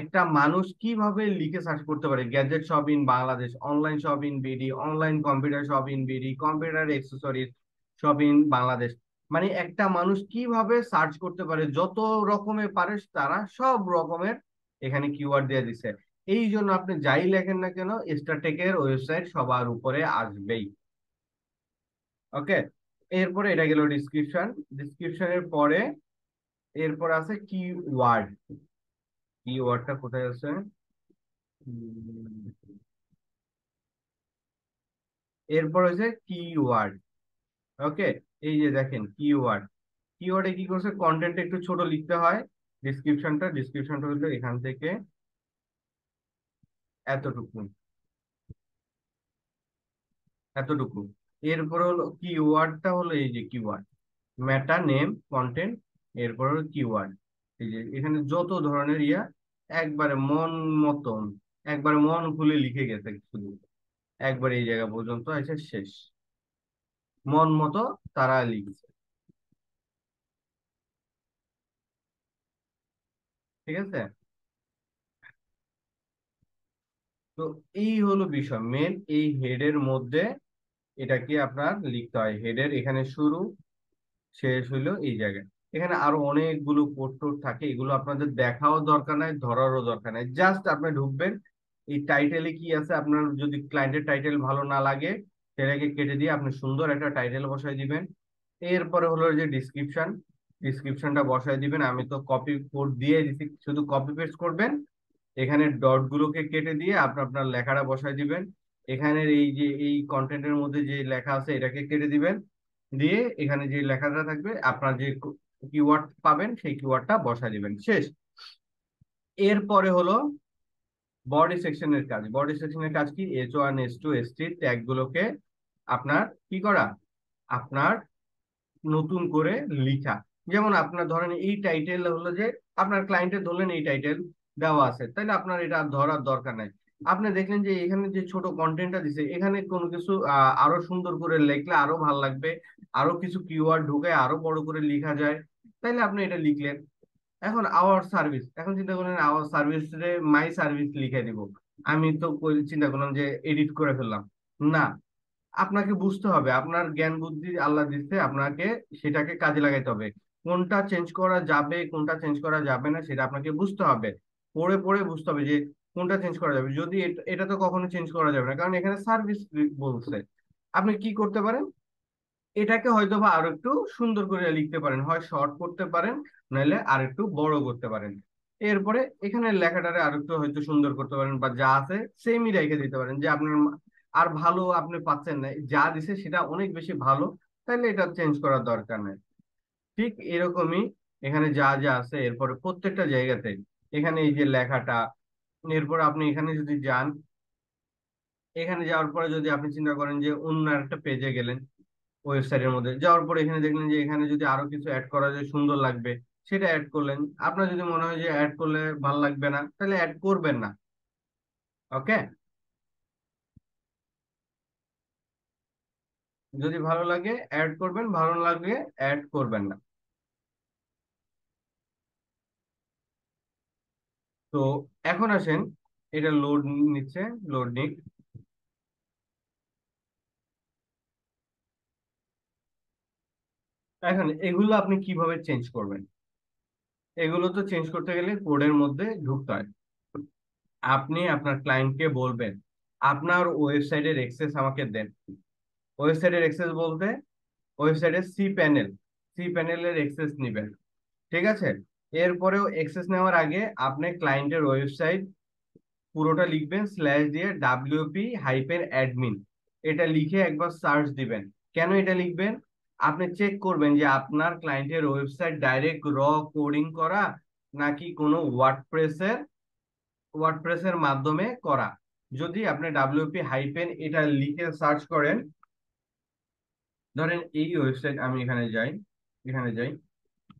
একটা মানুষ কিভাবে লিখে সার্চ করতে পারে gadget shop in Bangladesh online shop in BD online computer shop in BD computer accessories shop in Bangladesh মানে একটা মানুষ কিভাবে সার্চ করতে পারে যত রকমের পারে তারা সব রকমের এখানে কিওয়ার্ড দিয়ে দিছে এই জন্য আপনি যাই লেখেন না কেন স্টারটেকের ওয়েবসাইট সবার উপরে আসবেই ওকে এরপরে এটা গেল ডিসক্রিপশন ডিসক্রিপশনের পরে এরপর আছে কিওয়ার্ড কি ওয়ার্ডটা কোথায় আছে এরপর হয়েছে ওয়ার্ড ওকে এই যে দেখেন কি ওয়ার্ড কি ওয়ার্ডে কি করছে কন্টেন্ট একটু ছোট লিখতে হয় ডিসক্রিপশনটা ডিসক্রিপশনটা হলো এখান থেকে এতটুকু এতটুকু এরপর হলো কি ওয়ার্ডটা হলো এই যে কি ওয়ার্ড ম্যাটা নেম কন্টেন্ট এরপর হলো কি ওয়ার্ড এই যে এখানে যত ধরনের ইয়া একবারে মন মতন একবারে মন খুলে লিখে গেছে শুধু একবারে এই জায়গা পর্যন্ত আছে শেষ মন মতো তারা লিখছে ঠিক আছে তো এই হলো বিষয় মেন এই হেডের মধ্যে এটাকে আপনার লিখতে হয় হেডের এখানে শুরু শেষ হলো এই জায়গায় এখানে আরো অনেকগুলো কোড টোড থাকে এগুলো আপনাদের দেখাও দরকার নাই ধরারও দরকার নাই জাস্ট আপনি ঢুকবেন এই টাইটেলে কি আছে আপনার যদি ক্লায়েন্টের টাইটেল ভালো না লাগে সেটাকে কেটে দিয়ে আপনি সুন্দর একটা টাইটেল বসাই দিবেন এরপরে হলো যে ডিসক্রিপশন ডিসক্রিপশনটা বসাই দিবেন আমি তো কপি কোড দিয়ে দিচ্ছি শুধু কপি পেস্ট করবেন এখানে ডট গুলোকে কেটে দিয়ে আপনি আপনার লেখাটা বসাই দিবেন এখানের এই যে এই কন্টেন্টের মধ্যে যে লেখা আছে এটাকে কেটে দিবেন দিয়ে এখানে যে লেখাটা থাকবে আপনার যে কিওয়ার্ড পাবেন সেই কিওয়ার্ডটা বসায় দিবেন শেষ এরপরে হলো বডি সেকশনের কাজ বডি সেকশনের কাজ কি H one S two S three গুলোকে আপনার কি করা আপনার নতুন করে লিখা যেমন আপনার ধরেন এই টাইটেল হলো যে আপনার ক্লায়েন্টের ধরলেন এই টাইটেল দেওয়া আছে না আপনার এটা ধরার দরকার নাই আপনি দেখলেন যে এখানে যে ছোট কন্টেন্টটা দিছে এখানে কোনো কিছু আরো সুন্দর করে লিখলে আরো ভাল লাগবে আরো কিছু কিওয়ার্ড ঢুকে আরো বড় করে লেখা যায় তাইলে আপনি এটা লিখলেন এখন আওয়ার সার্ভিস এখন চিন্তা করলেন আওয়ার সার্ভিস রে মাই সার্ভিস লিখে দিব আমি তো চিন্তা করলাম যে এডিট করে ফেললাম না আপনাকে বুঝতে হবে আপনার জ্ঞান বুদ্ধি আল্লাহ দিচ্ছে আপনাকে সেটাকে কাজে লাগাইতে হবে কোনটা চেঞ্জ করা যাবে কোনটা চেঞ্জ করা যাবে না সেটা আপনাকে বুঝতে হবে পড়ে পড়ে বুঝতে হবে যে কোনটা চেঞ্জ করা যাবে যদি এটা তো কখনো চেঞ্জ করা যাবে না কারণ এখানে সার্ভিস বলছে আপনি কি করতে পারেন এটাকে হয়তো বা আরো একটু সুন্দর করে লিখতে পারেন হয় শর্ট করতে পারেন নাহলে আর একটু বড় করতে পারেন এরপরে এখানে লেখাটারে আর একটু হয়তো সুন্দর করতে পারেন বা যা আছে সেমই রেখে দিতে পারেন যে আপনার আর ভালো আপনি পাচ্ছেন না যা দিছে সেটা অনেক বেশি ভালো তাহলে এটা চেঞ্জ করার দরকার নেই ঠিক এরকমই এখানে যা যা আছে এরপরে প্রত্যেকটা জায়গাতে এখানে এই যে লেখাটা এরপর আপনি এখানে যদি যান এখানে যাওয়ার পরে যদি আপনি চিন্তা করেন যে অন্য একটা পেজে গেলেন ওয়েবসাইটের মধ্যে যাওয়ার পর এখানে দেখলেন যে এখানে যদি আরো কিছু অ্যাড করা যায় সুন্দর লাগবে সেটা অ্যাড করলেন আপনার যদি মনে হয় যে অ্যাড করলে ভাল লাগবে না তাহলে অ্যাড করবেন না ওকে যদি ভালো লাগে অ্যাড করবেন ভালো লাগে অ্যাড করবেন না তো এখন আসেন এটা লোড নিচ্ছে লোড নিক এখন এগুলো আপনি কিভাবে চেঞ্জ করবেন এগুলো তো চেঞ্জ করতে গেলে কোডের মধ্যে ঢুকতে হয় আপনি আপনার ক্লায়েন্টকে বলবেন আপনার ওয়েবসাইটের এক্সেস আমাকে দেন ওয়েবসাইটের এক্সেস বলতে ওয়েবসাইটের সি প্যানেল সি প্যানেলের এক্সেস নেবেন ঠিক আছে এরপরেও এক্সেস নেওয়ার আগে আপনি ক্লায়েন্টের ওয়েবসাইট পুরোটা লিখবেন স্ল্যাশ দিয়ে ডাব্লিউপি হাইপেন অ্যাডমিন এটা লিখে একবার সার্চ দিবেন কেন এটা লিখবেন আপনি চেক করবেন যে আপনার ক্লায়েন্টের ওয়েবসাইট ডাইরেক্ট র কোডিং করা নাকি কোনো ওয়ার্ডপ্রেসের ওয়ার্ডপ্রেসের মাধ্যমে করা যদি আপনি ডাব্লিউপি হাইপেন এটা লিখে সার্চ করেন ধরেন এই ওয়েবসাইট আমি এখানে যাই এখানে যাই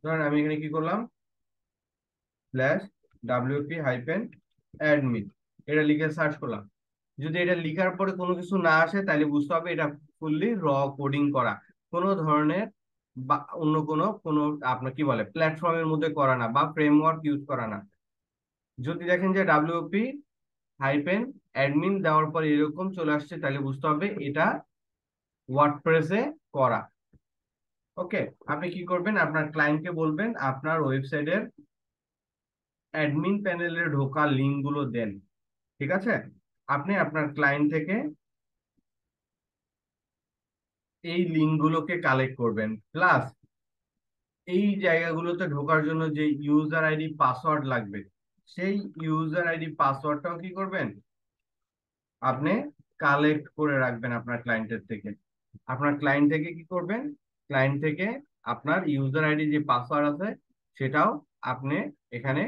ধরেন আমি এখানে কি করলাম স্ল্যাশ ডাব্লিউপি হাইপেন অ্যাডমিট এটা লিখে সার্চ করলাম যদি এটা লিখার পরে কোনো কিছু না আসে তাহলে বুঝতে হবে এটা ফুললি র কোডিং করা কোনো ধরনের বা অন্য কোনো কোনো আপনার কি বলে প্ল্যাটফর্মের মধ্যে করা না বা ফ্রেমওয়ার্ক ইউজ করা না যদি দেখেন যে ডাব্লিউপি হাইপেন অ্যাডমিন দেওয়ার পর এরকম চলে আসছে তাহলে বুঝতে হবে এটা ওয়ার্ডপ্রেসে করা ওকে আপনি কি করবেন আপনার ক্লায়েন্টকে বলবেন আপনার ওয়েবসাইটের অ্যাডমিন প্যানেলে ঢোকা লিঙ্কগুলো দেন ঠিক আছে আপনি আপনার ক্লায়েন্ট থেকে এই লিঙ্কগুলোকে কালেক্ট করবেন প্লাস এই জায়গাগুলোতে ঢোকার জন্য যে ইউজার আইডি পাসওয়ার্ড লাগবে সেই ইউজার আইডি পাসওয়ার্ডটাও কি করবেন আপনি কালেক্ট করে রাখবেন আপনার ক্লায়েন্টের থেকে আপনার ক্লায়েন্ট থেকে কি করবেন ক্লায়েন্ট থেকে আপনার ইউজার আইডি যে পাসওয়ার্ড আছে সেটাও আপনি এখানে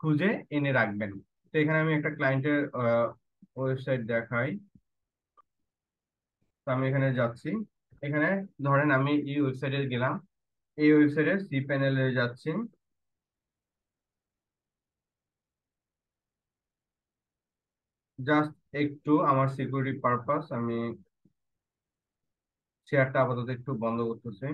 খুঁজে এনে রাখবেন তো এখানে আমি একটা ক্লায়েন্টের ওয়েবসাইট দেখাই আমি এখানে যাচ্ছি এখানে ধরেন আমি এই ওয়েবসাইটে গেলাম এই ওয়েবসাইটে সি প্যানেলে যাচ্ছি জাস্ট একটু আমার সিকিউরিটি পারপাস আমি শেয়ারটা আপাতত একটু বন্ধ করতেছি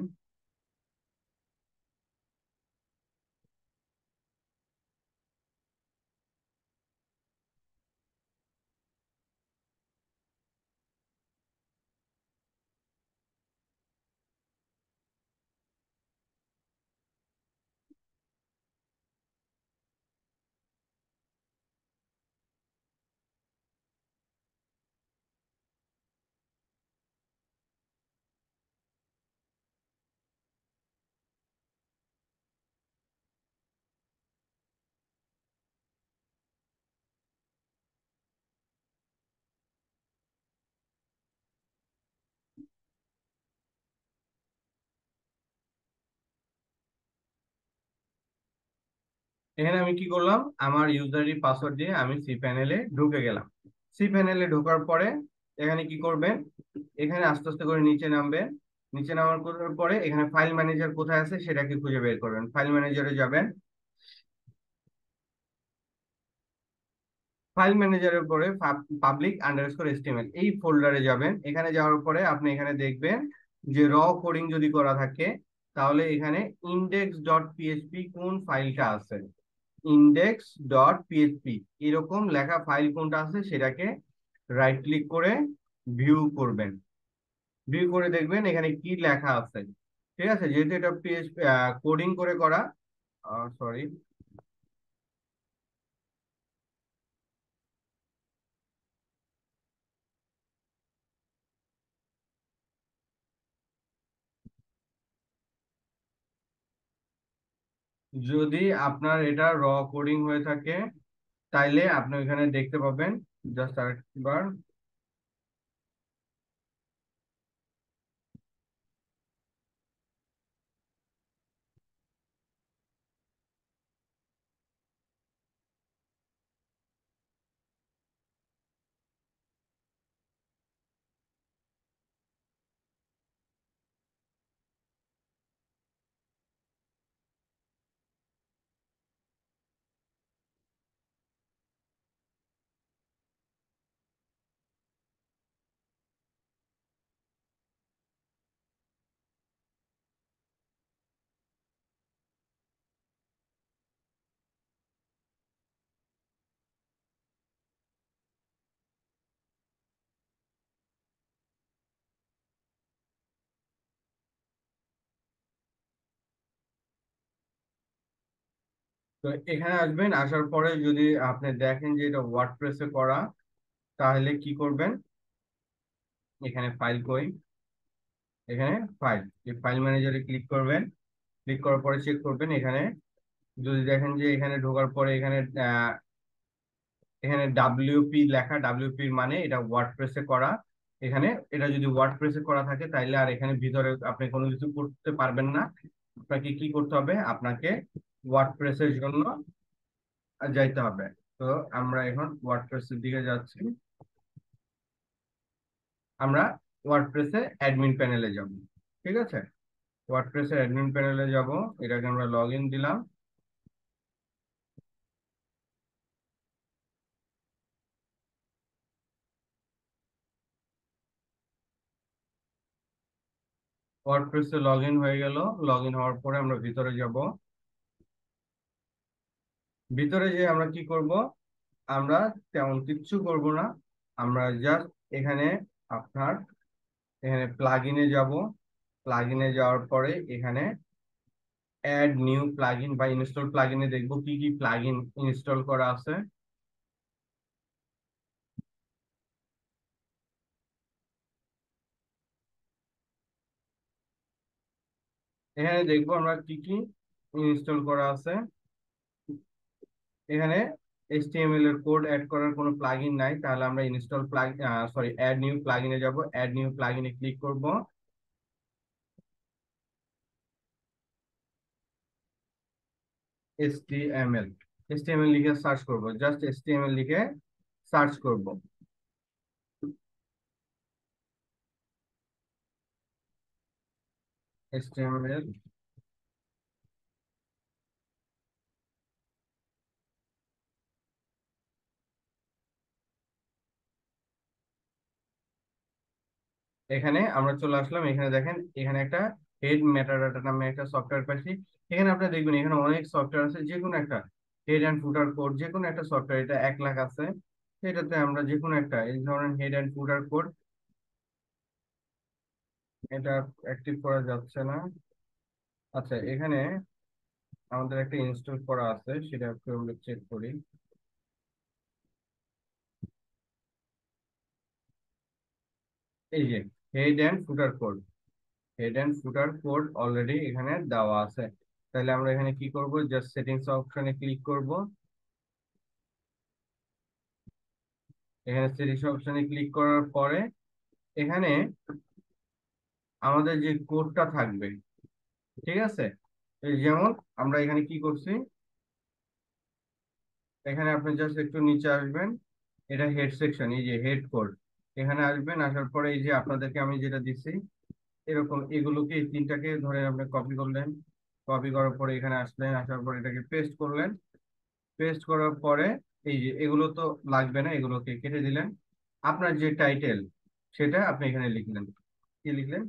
এখানে আমি কি করলাম আমার ইউজারি পাসওয়ার্ড দিয়ে আমি সি প্যানেলে ঢুকে গেলাম সি প্যানেলে ঢোকার পরে এখানে কি করবেন এখানে আস্তে আস্তে করে নিচে নামবেন নিচে নামার করার পরে এখানে ফাইল ম্যানেজার কোথায় আছে সেটাকে খুঁজে বের করবেন ফাইল ম্যানেজারে যাবেন ফাইল ম্যানেজারের পরে পাবলিক আন্ডারস্কোর এস্টিমেল এই ফোল্ডারে যাবেন এখানে যাওয়ার পরে আপনি এখানে দেখবেন যে র কোডিং যদি করা থাকে তাহলে এখানে ইন্ডেক্স ডট পিএইচপি কোন ফাইলটা আছে ইন্ডেক্স ডট পিএইচপি এরকম লেখা ফাইল কোনটা আছে সেটাকে রাইট ক্লিক করে ভিউ করবেন ভিউ করে দেখবেন এখানে কি লেখা আছে ঠিক আছে যেহেতু এটা পিএইচপি কোডিং করে করা সরি যদি আপনার এটা র কোডিং হয়ে থাকে তাইলে আপনি ওইখানে দেখতে পাবেন জাস্ট আরেকবার তো এখানে আসবেন আসার পরে যদি আপনি দেখেন যে এটা ওয়ার্ডপ্রেসে করা তাহলে কি করবেন এখানে ফাইল কই এখানে ফাইল এই ফাইল ম্যানেজারে ক্লিক করবেন ক্লিক করার পরে চেক করবেন এখানে যদি দেখেন যে এখানে ঢোকার পরে এখানে এখানে ডাব্লিউপি লেখা ডাব্লিউপির মানে এটা ওয়ার্ডপ্রেসে করা এখানে এটা যদি ওয়ার্ডপ্রেসে করা থাকে তাহলে আর এখানে ভিতরে আপনি কোনো কিছু করতে পারবেন না আপনাকে কি করতে হবে আপনাকে ওয়ার্ডপ্রেসের জন্য যাইতে হবে তো আমরা এখন ওয়ার্ডপ্রেসের দিকে যাচ্ছি আমরা ওয়ার্ডপ্রেসে অ্যাডমিন প্যানেলে যাব ঠিক আছে ওয়ার্ডপ্রেসে অ্যাডমিন প্যানেলে যাব এটাকে আমরা লগ ইন দিলাম ওয়ার্ডপ্রেসে লগ ইন হয়ে গেল লগ ইন হওয়ার পরে আমরা ভিতরে যাবো ভিতরে যে আমরা কি করব আমরা তেমন কিচ্ছু করব না আমরা জাস্ট এখানে আপনার এখানে প্লাগিনে যাব প্লাগিনে যাওয়ার পরে এখানে অ্যাড নিউ প্লাগিন বা ইনস্টল প্লাগিনে দেখব কি কি প্লাগিন ইনস্টল করা আছে এখানে দেখবো আমরা কি কি ইনস্টল করা আছে এখানে HTML এর কোড অ্যাড করার কোনো প্লাগইন নাই তাহলে আমরা install plug sorry add new প্লাগইনে যাব অ্যাড নিউ প্লাগইনে ক্লিক করব HTML HTML লিখে সার্চ করব জাস্ট HTML লিখে সার্চ করব HTML এখানে আমরা চলে আসলাম এখানে দেখেন এখানে একটা হেড মেটাডাটা নামে একটা সফটওয়্যার পাচ্ছি এখানে আপনারা দেখবেন এখানে অনেক সফটওয়্যার আছে যে কোনো একটা হেড অ্যান্ড ফুটার কোড যে কোনো একটা সফটওয়্যার এটা এক লাখ আছে এটাতে আমরা যে কোনো একটা এই ধরনের হেড অ্যান্ড ফুটার কোড এটা অ্যাক্টিভ করা যাচ্ছে না আচ্ছা এখানে আমাদের একটা ইনস্টল করা আছে সেটা একটু আমরা চেক করি এই যে head and footer code head and footer code already এখানে দেওয়া আছে তাহলে আমরা এখানে কি করব জাস্ট সেটিংস অপশনে ক্লিক করব এখানে সেটিংস অপশনে ক্লিক করার পরে এখানে আমাদের যে কোডটা থাকবে ঠিক আছে যেমন আমরা এখানে কি করছি এখানে আপনি জাস্ট একটু নিচে আসবেন এটা হেড সেকশন এই যে হেড কোড এখানে আসবেন আসার পরে এই যে আপনাদেরকে আমি যেটা দিচ্ছি এরকম এগুলোকে এই তিনটাকে ধরে আপনি কপি করলেন কপি করার পরে এখানে আসলেন আসার পরে এটাকে পেস্ট করলেন পেস্ট করার পরে এই যে এগুলো তো লাগবে না এগুলোকে কেটে দিলেন আপনার যে টাইটেল সেটা আপনি এখানে লিখলেন কি লিখলেন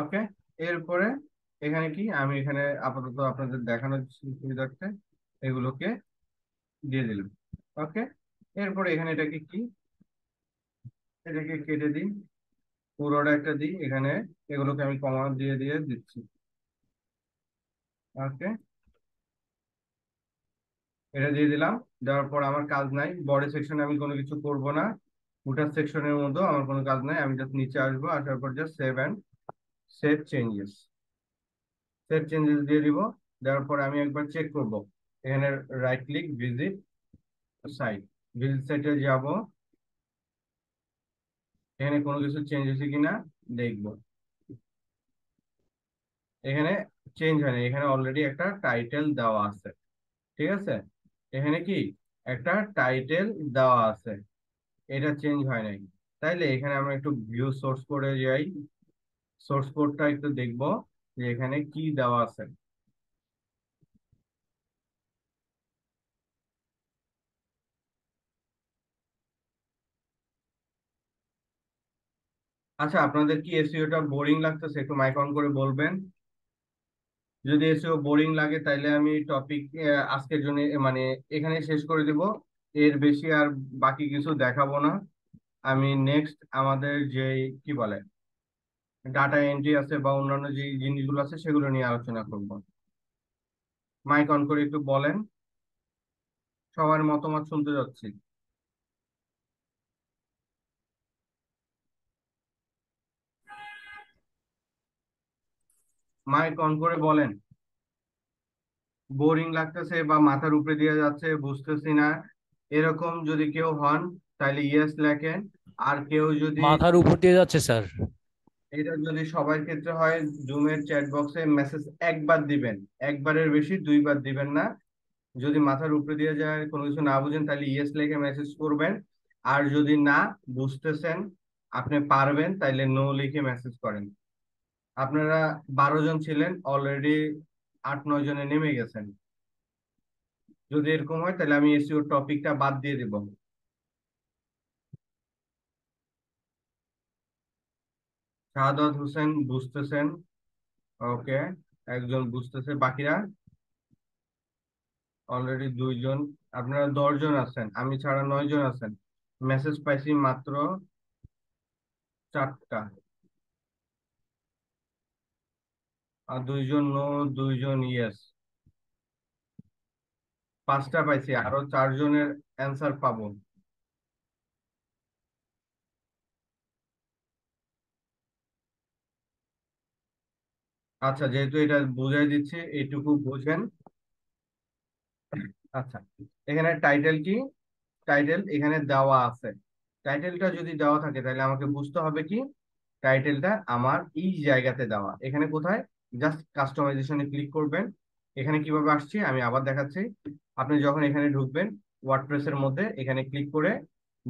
ওকে এরপরে এখানে কি আমি এখানে আপাতত আপনাদের দেখানোর সুবিধার্থে এগুলোকে দিয়ে দিলাম ওকে এরপরে এখানে এটাকে কি এটাকে কেটে দিই পুরোটা একটা দিই এখানে এগুলোকে আমি কমা দিয়ে দিয়ে দিচ্ছি ওকে এটা দিয়ে দিলাম দেওয়ার পর আমার কাজ নাই বডি সেকশনে আমি কোনো কিছু করব না উঠার সেকশনের মধ্যে আমার কোনো কাজ নাই আমি জাস্ট নিচে আসবো আসার পর just save and save changes save changes দিয়ে দিব দেওয়ার পর আমি একবার চেক করব এখানে right click visit site visit সাইটে যাব এখানে কোনো কিছু চেঞ্জ হয়েছে কিনা দেখব এখানে চেঞ্জ হয়নি এখানে অলরেডি একটা টাইটেল দেওয়া আছে ঠিক আছে এখানে কি একটা টাইটেল দেওয়া আছে এটা চেঞ্জ হয় নাই তাইলে এখানে আমরা একটু ভিউ সোর্স করে যাই সোর্স কোডটা একটু দেখব যে এখানে কি দেওয়া আছে আচ্ছা আপনাদের কি এসিওটা বোরিং লাগতেছে একটু মাইক অন করে বলবেন যদি এসিও বোরিং লাগে তাহলে আমি টপিক আজকের জন্য মানে এখানে শেষ করে দিব এর বেশি আর বাকি কিছু দেখাবো না আমি নেক্সট আমাদের যে কি বলে ডাটা এন্ট্রি আছে বা অন্যান্য যে জিনিসগুলো আছে সেগুলো নিয়ে আলোচনা করব মাইক অন করে একটু বলেন সবার মতামত শুনতে যাচ্ছি মাইক অন করে বলেন বোরিং লাগতেছে বা মাথার উপরে দিয়ে যাচ্ছে বুঝতেছি না এরকম যদি কেউ হন তাহলে ইয়েস লেখেন আর কেউ যদি মাথার উপর দিয়ে যাচ্ছে স্যার এটা যদি সবার ক্ষেত্রে হয় জুমের চ্যাট বক্সে মেসেজ একবার দিবেন একবারের বেশি দুইবার দিবেন না যদি মাথার উপরে দিয়ে যায় কোনো কিছু না বুঝেন তাহলে ইয়েস লেখে মেসেজ করবেন আর যদি না বুঝতেছেন আপনি পারবেন তাইলে নো লিখে মেসেজ করেন আপনারা বারো জন ছিলেন অলরেডি আট নয় জনে নেমে গেছেন যদি এরকম হয় তাহলে আমি এসিওর টপিকটা বাদ দিয়ে দেবো শাহাদ হোসেন বুঝতেছেন ওকে একজন বুঝতেছে বাকিরা অলরেডি দুইজন আপনারা দশজন আছেন আমি ছাড়া নয়জন আছেন মেসেজ পাইছি মাত্র চারটা আর দুইজন নো দুইজন ইয়েস পাঁচটা পাইছি আরো চারজনের অ্যান্সার পাবো আচ্ছা যেহেতু এটা বুঝাই দিচ্ছি এইটুকু বোঝেন আচ্ছা এখানে টাইটেল কি টাইটেল এখানে দেওয়া আছে টাইটেলটা যদি দেওয়া থাকে তাহলে আমাকে বুঝতে হবে কি টাইটেলটা আমার এই জায়গাতে দেওয়া এখানে কোথায় জাস্ট কাস্টমাইজেশনে ক্লিক করবেন এখানে কিভাবে আসছি আমি আবার দেখাচ্ছি আপনি যখন এখানে ঢুকবেন ওয়ার্ডপ্রেসের মধ্যে এখানে ক্লিক করে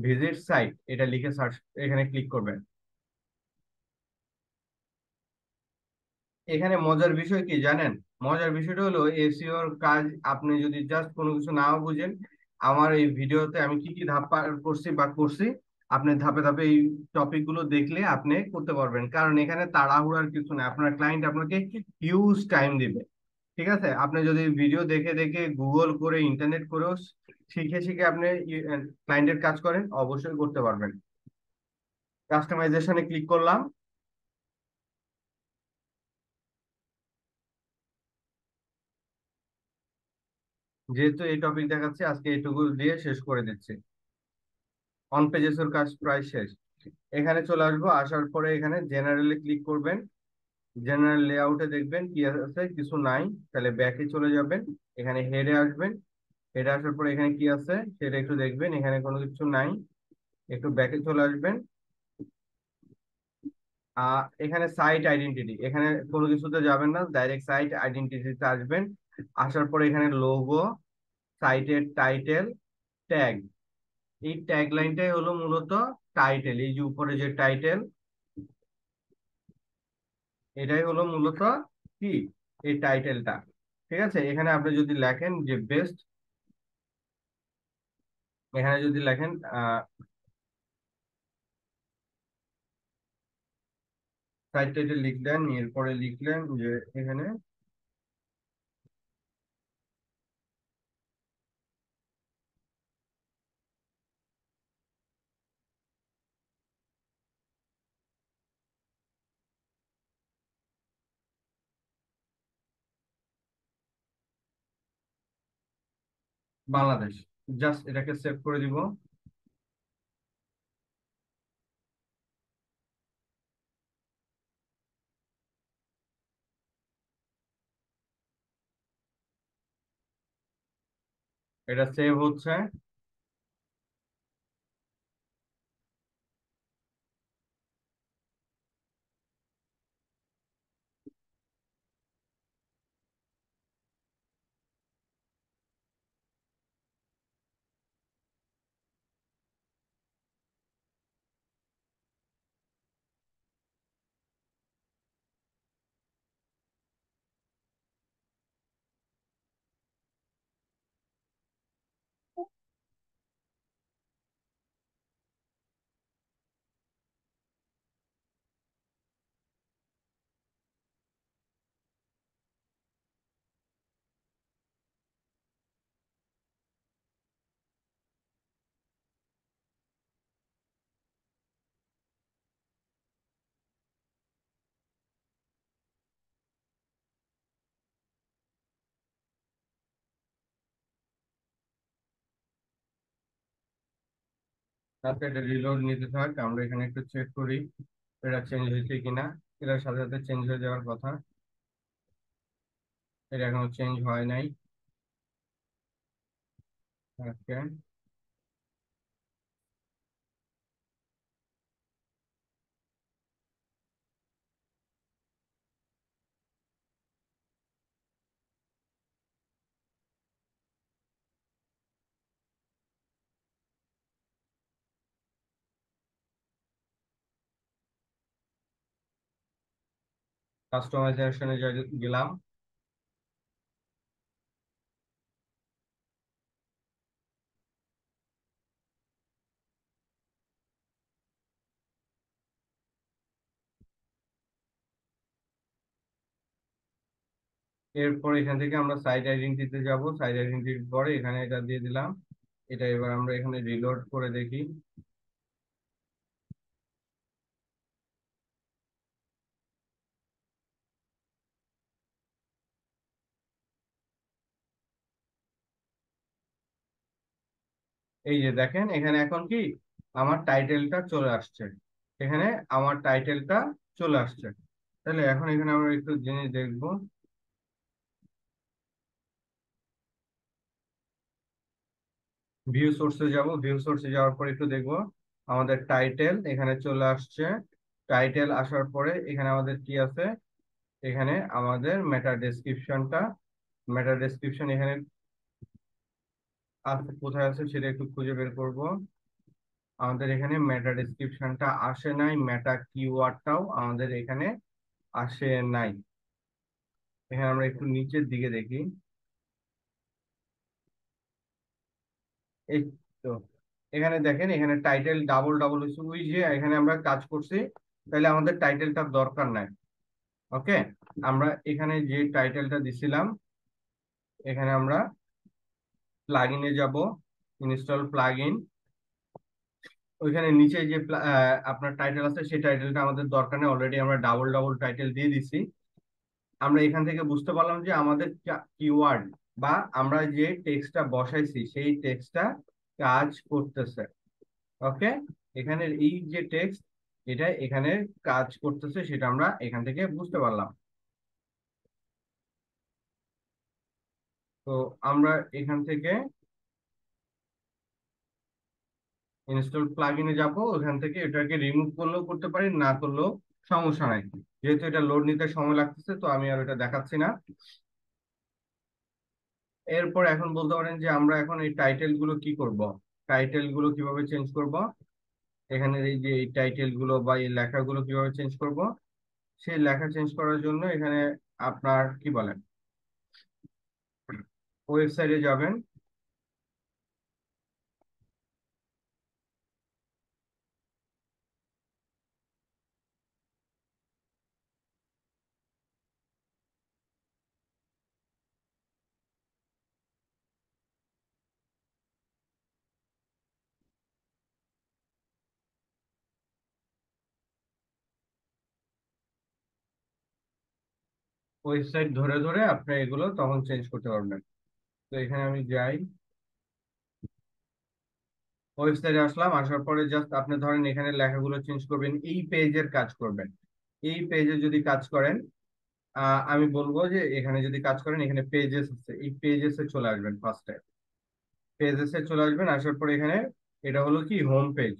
ভিজিট সাইট এটা লিখে সার্চ এখানে ক্লিক করবেন এখানে মজার বিষয় কি জানেন মজার বিষয়টা হলো এসিওর কাজ আপনি যদি জাস্ট কোনো কিছু নাও বুঝেন আমার এই ভিডিওতে আমি কি কি ধাপ পার করছি বা করছি আপনি ধাপে ধাপে এই টপিক গুলো দেখলে আপনি করতে পারবেন কারণ এখানে তাড়াহুড়ার কিছু না আপনার ক্লায়েন্ট আপনাকে হিউজ টাইম দিবে ঠিক আছে আপনি যদি ভিডিও দেখে দেখে গুগল করে ইন্টারনেট করেও শিখে শিখে আপনি ক্লায়েন্টের কাজ করেন অবশ্যই করতে পারবেন কাস্টমাইজেশনে ক্লিক করলাম যেহেতু এই টপিক দেখাচ্ছি আজকে এইটুকু দিয়ে শেষ করে দিচ্ছি অন পেজেসের কাজ প্রায় শেষ এখানে চলে আসবো আসার পরে এখানে জেনারেলে ক্লিক করবেন জেনারেল লেআউটে দেখবেন কি আছে কিছু নাই তাহলে ব্যাকে চলে যাবেন এখানে হেডে আসবেন হেডে আসার পরে এখানে কি আছে সেটা একটু দেখবেন এখানে কোনো কিছু নাই একটু ব্যাকে চলে আসবেন এখানে সাইট আইডেন্টিটি এখানে কোনো কিছুতে যাবেন না ডাইরেক্ট সাইট আইডেন্টিটিতে আসবেন আসার পরে এখানে লোগো সাইটের টাইটেল ট্যাগ এই ট্যাগ লাইনটাই হলো মূলত টাইটেল এই যে উপরে যে টাইটেল এটাই হলো মূলত কি এই টাইটেলটা ঠিক আছে এখানে আপনি যদি লেখেন যে বেস্ট এখানে যদি লেখেন সাইট টাইটেল লিখলেন এরপরে লিখলেন যে এখানে বাংলাদেশ জাস্ট এটাকে সেভ করে দিব এটা সেভ হচ্ছে তারপর এটা রিলোড নিতে থাক আমরা এখানে একটু চেক করি এটা চেঞ্জ হয়েছে কিনা এটা সাথে সাথে চেঞ্জ হয়ে যাওয়ার কথা এটা এখনো চেঞ্জ হয় নাই কাস্টমাইজেশনে গেলাম এরপর এখান থেকে আমরা সাইড আইডেন্টিতে যাব সাইড আইডেন্টিটির পরে এখানে এটা দিয়ে দিলাম এটা এবার আমরা এখানে রিলোড করে দেখি এই যে দেখেন এখানে এখন কি আমার টাইটেলটা চলে আসছে এখানে আমার টাইটেলটা চলে আসছে তাহলে এখন এখানে আমরা একটু জিনিস দেখব ভিউ সোর্সে যাব ভিউ সোর্সে যাওয়ার পর একটু দেখব আমাদের টাইটেল এখানে চলে আসছে টাইটেল আসার পরে এখানে আমাদের কি আছে এখানে আমাদের মেটা ডেসক্রিপশনটা মেটা ডেসক্রিপশন এখানে আছে কোথায় আছে সেটা একটু খুঁজে বের করব আমাদের এখানে মেটা ডেসক্রিপশনটা আসে নাই মেটা কিওয়ার্ডটাও আমাদের এখানে আসে নাই এখানে আমরা একটু নিচের দিকে দেখি এই তো এখানে দেখেন এখানে টাইটেল ডাবল ডাবল হচ্ছে ওই যে এখানে আমরা কাজ করছি তাহলে আমাদের টাইটেলটা দরকার নাই ওকে আমরা এখানে যে টাইটেলটা দিছিলাম এখানে আমরা প্লাগইনে যাব ইনস্টল প্লাগইন ওইখানে নিচে যে আপনার টাইটেল আছে সেই টাইটেলটা আমাদের দরকার নেই অলরেডি আমরা ডাবল ডাবল টাইটেল দিয়ে দিছি আমরা এখান থেকে বুঝতে পারলাম যে আমাদের কিওয়ার্ড বা আমরা যে টেক্সটটা বসাইছি সেই টেক্সটটা কাজ করতেছে ওকে এখানের এই যে টেক্সট এটা এখানে কাজ করতেছে সেটা আমরা এখান থেকে বুঝতে পারলাম তো আমরা এখান থেকে ইনস্টল প্লাগইনে যাব ওখান থেকে এটাকে রিমুভ করলেও করতে পারি না করলেও সমস্যা নাই যেহেতু এটা লোড নিতে সময় লাগতেছে তো আমি আর এটা দেখাচ্ছি না এরপর এখন বলতে পারেন যে আমরা এখন এই টাইটেল গুলো কি করব টাইটেল গুলো কিভাবে চেঞ্জ করব এখানে এই যে এই টাইটেল গুলো বা এই লেখাগুলো কিভাবে চেঞ্জ করব সেই লেখা চেঞ্জ করার জন্য এখানে আপনার কি বলেন ওয়েবসাইটে যাবেন ওয়েবসাইট ধরে ধরে আপনি এগুলো তখন চেঞ্জ করতে পারবেন তো এখানে আমি যাই ওয়েবসাইটে আসলাম আসার পরে জাস্ট আপনি ধরেন এখানে লেখাগুলো চেঞ্জ করবেন এই পেজের কাজ করবেন এই পেজে যদি কাজ করেন আমি বলবো যে এখানে যদি কাজ করেন এখানে পেজেস আছে এই পেজেসে চলে আসবেন ফার্স্টে পেজেসে চলে আসবেন আসার পরে এখানে এটা হলো কি হোম পেজ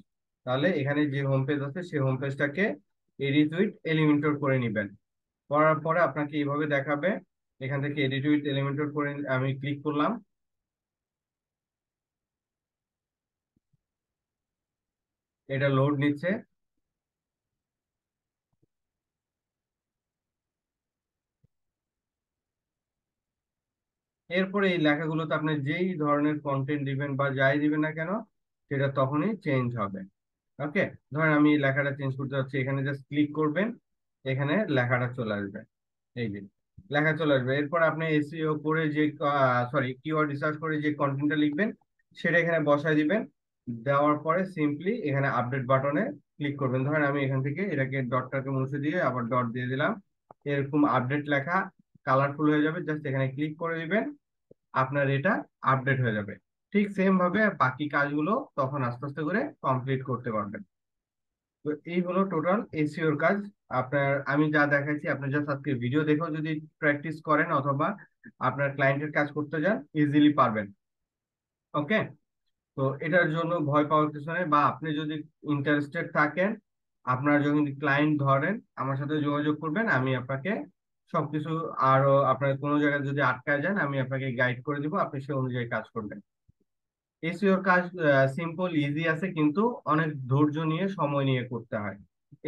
তাহলে এখানে যে হোম পেজ আছে সেই হোম পেজটাকে এডিট উইথ এলিমিনেটর করে নেবেন করার পরে আপনাকে এইভাবে দেখাবে এখান থেকে এডিট উইথ এলিমেন্ট করে আমি ক্লিক করলাম এটা লোড নিচ্ছে এরপরে এই লেখাগুলোতে আপনি যেই ধরনের কন্টেন্ট দিবেন বা যাই দিবেন না কেন সেটা তখনই চেঞ্জ হবে ওকে ধরেন আমি লেখাটা চেঞ্জ করতে চাচ্ছি এখানে জাস্ট ক্লিক করবেন এখানে লেখাটা চলে আসবে এই দিন লেখা চলে আসবে এরপর আপনি এসিও e করে যে সরি কিওয়ার্ড রিসার্চ করে যে কন্টেন্টটা লিখবেন সেটা এখানে বসায় দিবেন দেওয়ার পরে সিম্পলি এখানে আপডেট বাটনে ক্লিক করবেন ধরেন আমি এখান থেকে এটাকে ডটটাকে মুছে দিয়ে আবার ডট দিয়ে দিলাম এরকম আপডেট লেখা কালারফুল হয়ে যাবে জাস্ট এখানে ক্লিক করে দিবেন আপনার এটা আপডেট হয়ে যাবে ঠিক সেম ভাবে বাকি কাজগুলো তখন আস্তে আস্তে করে কমপ্লিট করতে পারবেন তো এই হলো টোটাল এসিওর e কাজ আপনার আমি যা দেখাইছি আপনি জাস্ট আজকে ভিডিও দেখেও যদি প্র্যাকটিস করেন অথবা আপনার ক্লায়েন্টের কাজ করতে যান ইজিলি পারবেন ওকে তো এটার জন্য ভয় পাওয়ার কিছু নেই বা আপনি যদি ইন্টারেস্টেড থাকেন আপনার যখন ক্লায়েন্ট ধরেন আমার সাথে যোগাযোগ করবেন আমি আপনাকে সবকিছু আরো আপনার কোনো জায়গায় যদি আটকায় যান আমি আপনাকে গাইড করে দিব আপনি সে অনুযায়ী কাজ করবেন এসিওর কাজ সিম্পল ইজি আছে কিন্তু অনেক ধৈর্য নিয়ে সময় নিয়ে করতে হয়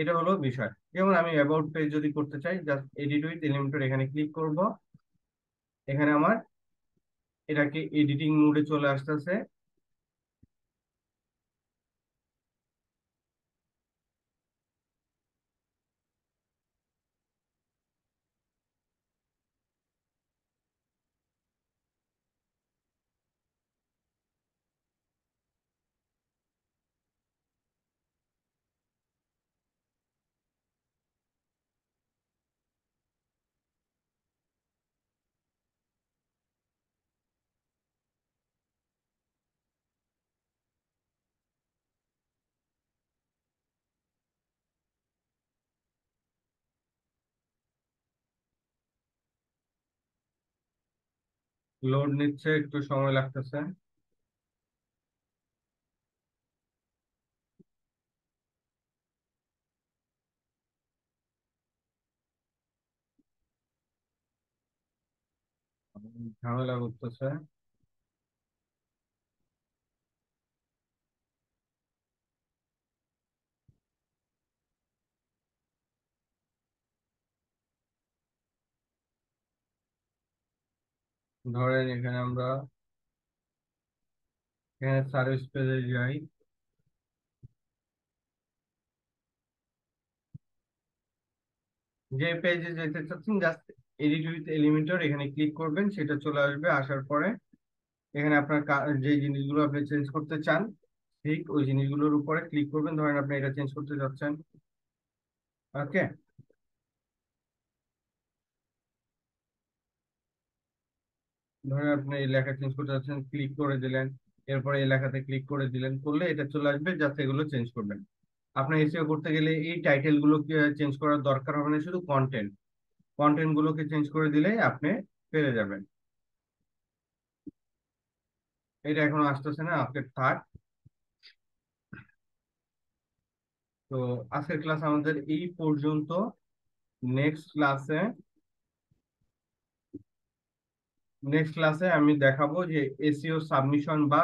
এটা হলো বিষয় যেমন আমি অ্যাবাউট পেজ যদি করতে চাই জাস্ট এডিট উইথ এলিমেন্টর এখানে ক্লিক করব এখানে আমার এটাকে এডিটিং মোডে চলে আসতেছে লোড নিচ্ছে একটু সময় লাগতেছে ঝামেলা করতেছে ধরেন এখানে আমরা এখানে সার্ভিস পেজে যাই যে পেজে যেতে চাচ্ছেন জাস্ট এডিট উইথ এলিমেন্টর এখানে ক্লিক করবেন সেটা চলে আসবে আসার পরে এখানে আপনার যে জিনিসগুলো আপনি চেঞ্জ করতে চান ঠিক ওই জিনিসগুলোর উপরে ক্লিক করবেন ধরেন আপনি এটা চেঞ্জ করতে চাচ্ছেন ওকে ধরেন আপনি এই লেখা চেঞ্জ করতে চাচ্ছেন ক্লিক করে দিলেন এরপরে এই লেখাতে ক্লিক করে দিলেন করলে এটা চলে আসবে যাতে এগুলো চেঞ্জ করবেন আপনার এসিও করতে গেলে এই টাইটেল গুলো চেঞ্জ করার দরকার হবে না শুধু কন্টেন্ট কন্টেন্ট গুলোকে চেঞ্জ করে দিলে আপনি পেরে যাবেন এটা এখন আসতেছে না আজকের থার্ড তো আজকের ক্লাস আমাদের এই পর্যন্ত নেক্সট ক্লাসে নেক্সট ক্লাসে আমি দেখাবো যে এসিও সাবমিশন বা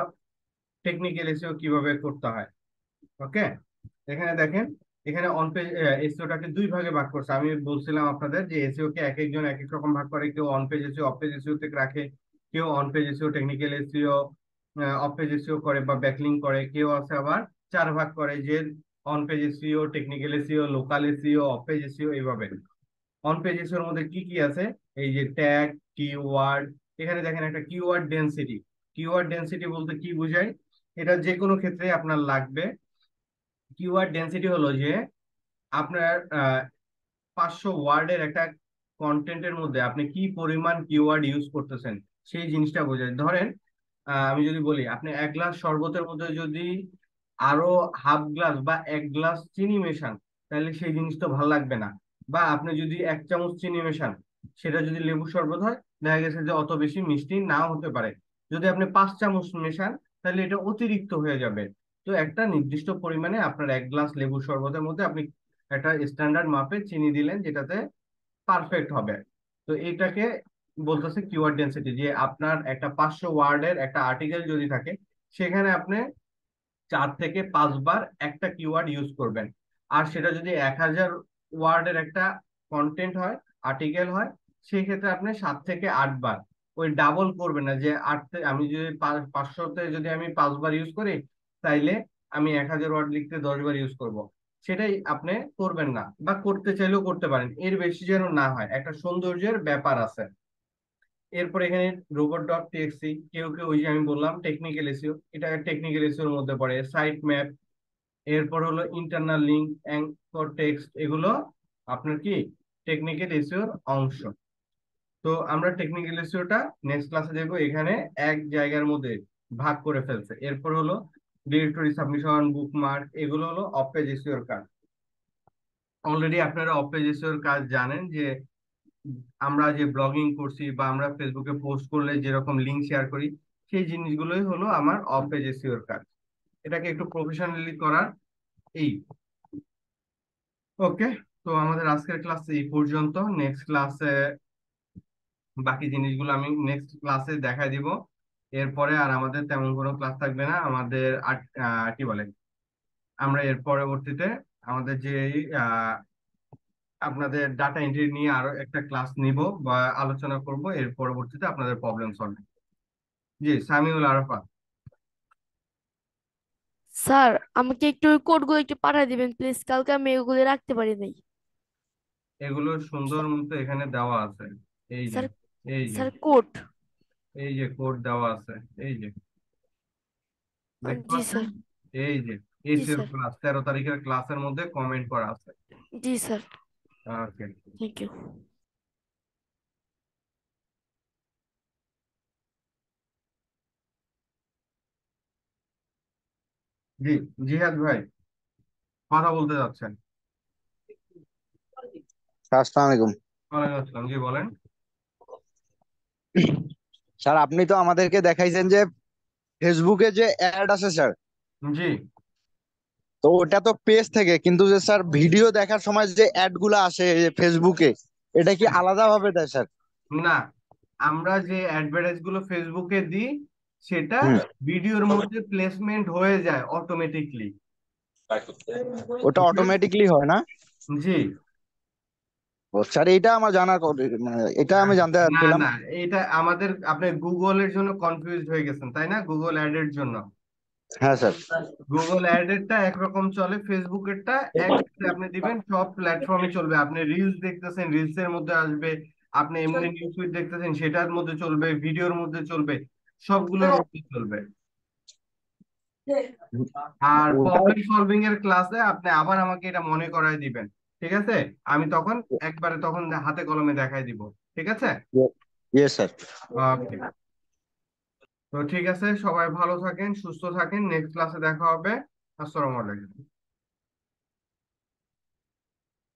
টেকনিক্যাল এসিও কিভাবে করতে হয় ওকে এখানে দেখেন এখানে অন পেজ এসিওটাকে দুই ভাগে ভাগ করছে আমি বলছিলাম আপনাদের যে এসিওকে এক একজন এক এক রকম ভাগ করে কেউ on page SEO off page SEO থেকে রাখে কেউ on page SEO technical SEO off page SEO করে বা ব্যাকলিং করে কেউ আছে আবার চার ভাগ করে যে on page SEO technical SEO local SEO off page SEO এইভাবে অন পেজ এসিওর মধ্যে কি কি আছে এই যে ট্যাগ কিওয়ার্ড এখানে দেখেন একটা কিওয়ার্ড ডেন্সিটি কিওয়ার্ড ডেন্সিটি বলতে কি বোঝায় এটা যে কোনো ক্ষেত্রে আপনার লাগবে কিওয়ার্ড ডেন্সিটি হলো যে আপনার পাঁচশো ওয়ার্ডের একটা কন্টেন্টের মধ্যে আপনি কি পরিমাণ কিওয়ার্ড ইউজ করতেছেন সেই জিনিসটা বোঝায় ধরেন আমি যদি বলি আপনি এক গ্লাস শরবতের মধ্যে যদি আরো হাফ গ্লাস বা এক গ্লাস চিনি মেশান তাহলে সেই জিনিসটা ভালো লাগবে না বা আপনি যদি এক চামচ চিনি মেশান সেটা যদি লেবু শরবত হয় দেখা গেছে যে অত বেশি মিষ্টি নাও হতে পারে যদি আপনি পাঁচ চামচ মেশান তাহলে এটা অতিরিক্ত হয়ে যাবে তো একটা নির্দিষ্ট পরিমাণে আপনার এক গ্লাস লেবু শরবতের মধ্যে আপনি একটা স্ট্যান্ডার্ড মাপে চিনি দিলেন যেটাতে পারফেক্ট হবে তো এটাকে বলতেছে কিওয়ার্ড ডেন্সিটি যে আপনার একটা পাঁচশো ওয়ার্ডের একটা আর্টিকেল যদি থাকে সেখানে আপনি চার থেকে পাঁচবার একটা কিওয়ার্ড ইউজ করবেন আর সেটা যদি এক হাজার ওয়ার্ডের একটা কন্টেন্ট হয় আর্টিকেল হয় সেক্ষেত্রে আপনি সাত থেকে আট বার ওই ডাবল করবেন না যে আট আমি যদি পাঁচশোতে যদি আমি পাঁচবার ইউজ করি তাইলে আমি এক হাজার ওয়ার্ড লিখতে দশবার ইউজ করব। সেটাই আপনি করবেন না বা করতে চাইলেও করতে পারেন এর বেশি যেন না হয় একটা সৌন্দর্যের ব্যাপার আছে এরপর এখানে রোবট ডট টিএক্সি কেউ কেউ ওই যে আমি বললাম টেকনিক্যাল এসিও এটা টেকনিক্যাল এসিওর মধ্যে পড়ে সাইট ম্যাপ এরপর হলো ইন্টারনাল লিঙ্ক অ্যাঙ্কর টেক্সট এগুলো আপনার কি টেকনিক্যাল এসিওর অংশ তো আমরা টেকনিক্যাল ইস্যুটা নেক্সট ক্লাসে দেখবো এখানে এক জায়গার মধ্যে ভাগ করে ফেলছে এরপর হলো ডিরেক্টরি সাবমিশন বুকমার্ক এগুলো হলো অফ পেজ ইস্যুর কাজ অলরেডি আপনারা অফ পেজ ইস্যুর কাজ জানেন যে আমরা যে ব্লগিং করছি বা আমরা ফেসবুকে পোস্ট করলে যেরকম লিঙ্ক শেয়ার করি সেই জিনিসগুলোই হলো আমার অফ পেজ ইস্যুর কাজ এটাকে একটু প্রফেশনালি করার এই ওকে তো আমাদের আজকের ক্লাস এই পর্যন্ত নেক্সট ক্লাসে বাকি জিনিসগুলো আমি নেক্সট ক্লাসে দেখাই দিব এরপরে আর আমাদের তেমন কোনো ক্লাস থাকবে না আমাদের কি বলে আমরা এর পরবর্তীতে আমাদের যে আপনাদের ডাটা এন্ট্রি নিয়ে আরো একটা ক্লাস নিব বা আলোচনা করব এর পরবর্তীতে আপনাদের প্রবলেম সলভ জি সামিউল আরাফা স্যার আমাকে একটু কোডগুলো একটু পাঠিয়ে দিবেন প্লিজ কালকে আমি এগুলো রাখতে পারি নাই এগুলো সুন্দর মতো এখানে দেওয়া আছে এই স্যার এই যে স্যার কোড এই যে কোট দেওয়া আছে এই যে জি স্যার এই যে এই যে ক্লাস তেরো তারিখের ক্লাসের মধ্যে কমেন্ট করা আছে জি স্যার ওকে থ্যাংক ইউ জি জিহাদ ভাই কথা বলতে যাচ্ছেন আসসালামু আলাইকুম ওয়ালাইকুম আসসালাম জি বলেন স্যার আপনি তো আমাদেরকে দেখাইছেন যে ফেসবুকে যে অ্যাড আছে স্যার জি তো ওটা তো পেজ থেকে কিন্তু যে স্যার ভিডিও দেখার সময় যে অ্যাড গুলো আসে ফেসবুকে এটা কি আলাদা ভাবে দেয় স্যার না আমরা যে অ্যাডভার্টাইজ গুলো ফেসবুকে দিই সেটা ভিডিওর মধ্যে প্লেসমেন্ট হয়ে যায় অটোমেটিকলি ওটা অটোমেটিকলি হয় না জি স্যার এটা আমার জানার মানে এটা আমি জানতে চাচ্ছিলাম না এটা আমাদের আপনি গুগলের জন্য কনফিউজড হয়ে গেছেন তাই না গুগল অ্যাড এর জন্য হ্যাঁ স্যার গুগল অ্যাড এরটা একরকম চলে ফেসবুক এক আপনি দিবেন সব প্ল্যাটফর্মে চলবে আপনি রিলস দেখতেছেন রিলস এর মধ্যে আসবে আপনি এমনি নিউজ ফিড দেখতেছেন সেটার মধ্যে চলবে ভিডিওর মধ্যে চলবে সবগুলোর মধ্যে চলবে আর প্রবলেম সলভিং এর ক্লাসে আপনি আবার আমাকে এটা মনে করায় দিবেন ঠিক আছে আমি তখন একবারে তখন হাতে কলমে দেখাই দিব ঠিক আছে ইয়েস স্যার ওকে তো ঠিক আছে সবাই ভালো থাকেন সুস্থ থাকেন নেক্সট ক্লাসে দেখা হবে আসসালামু আলাইকুম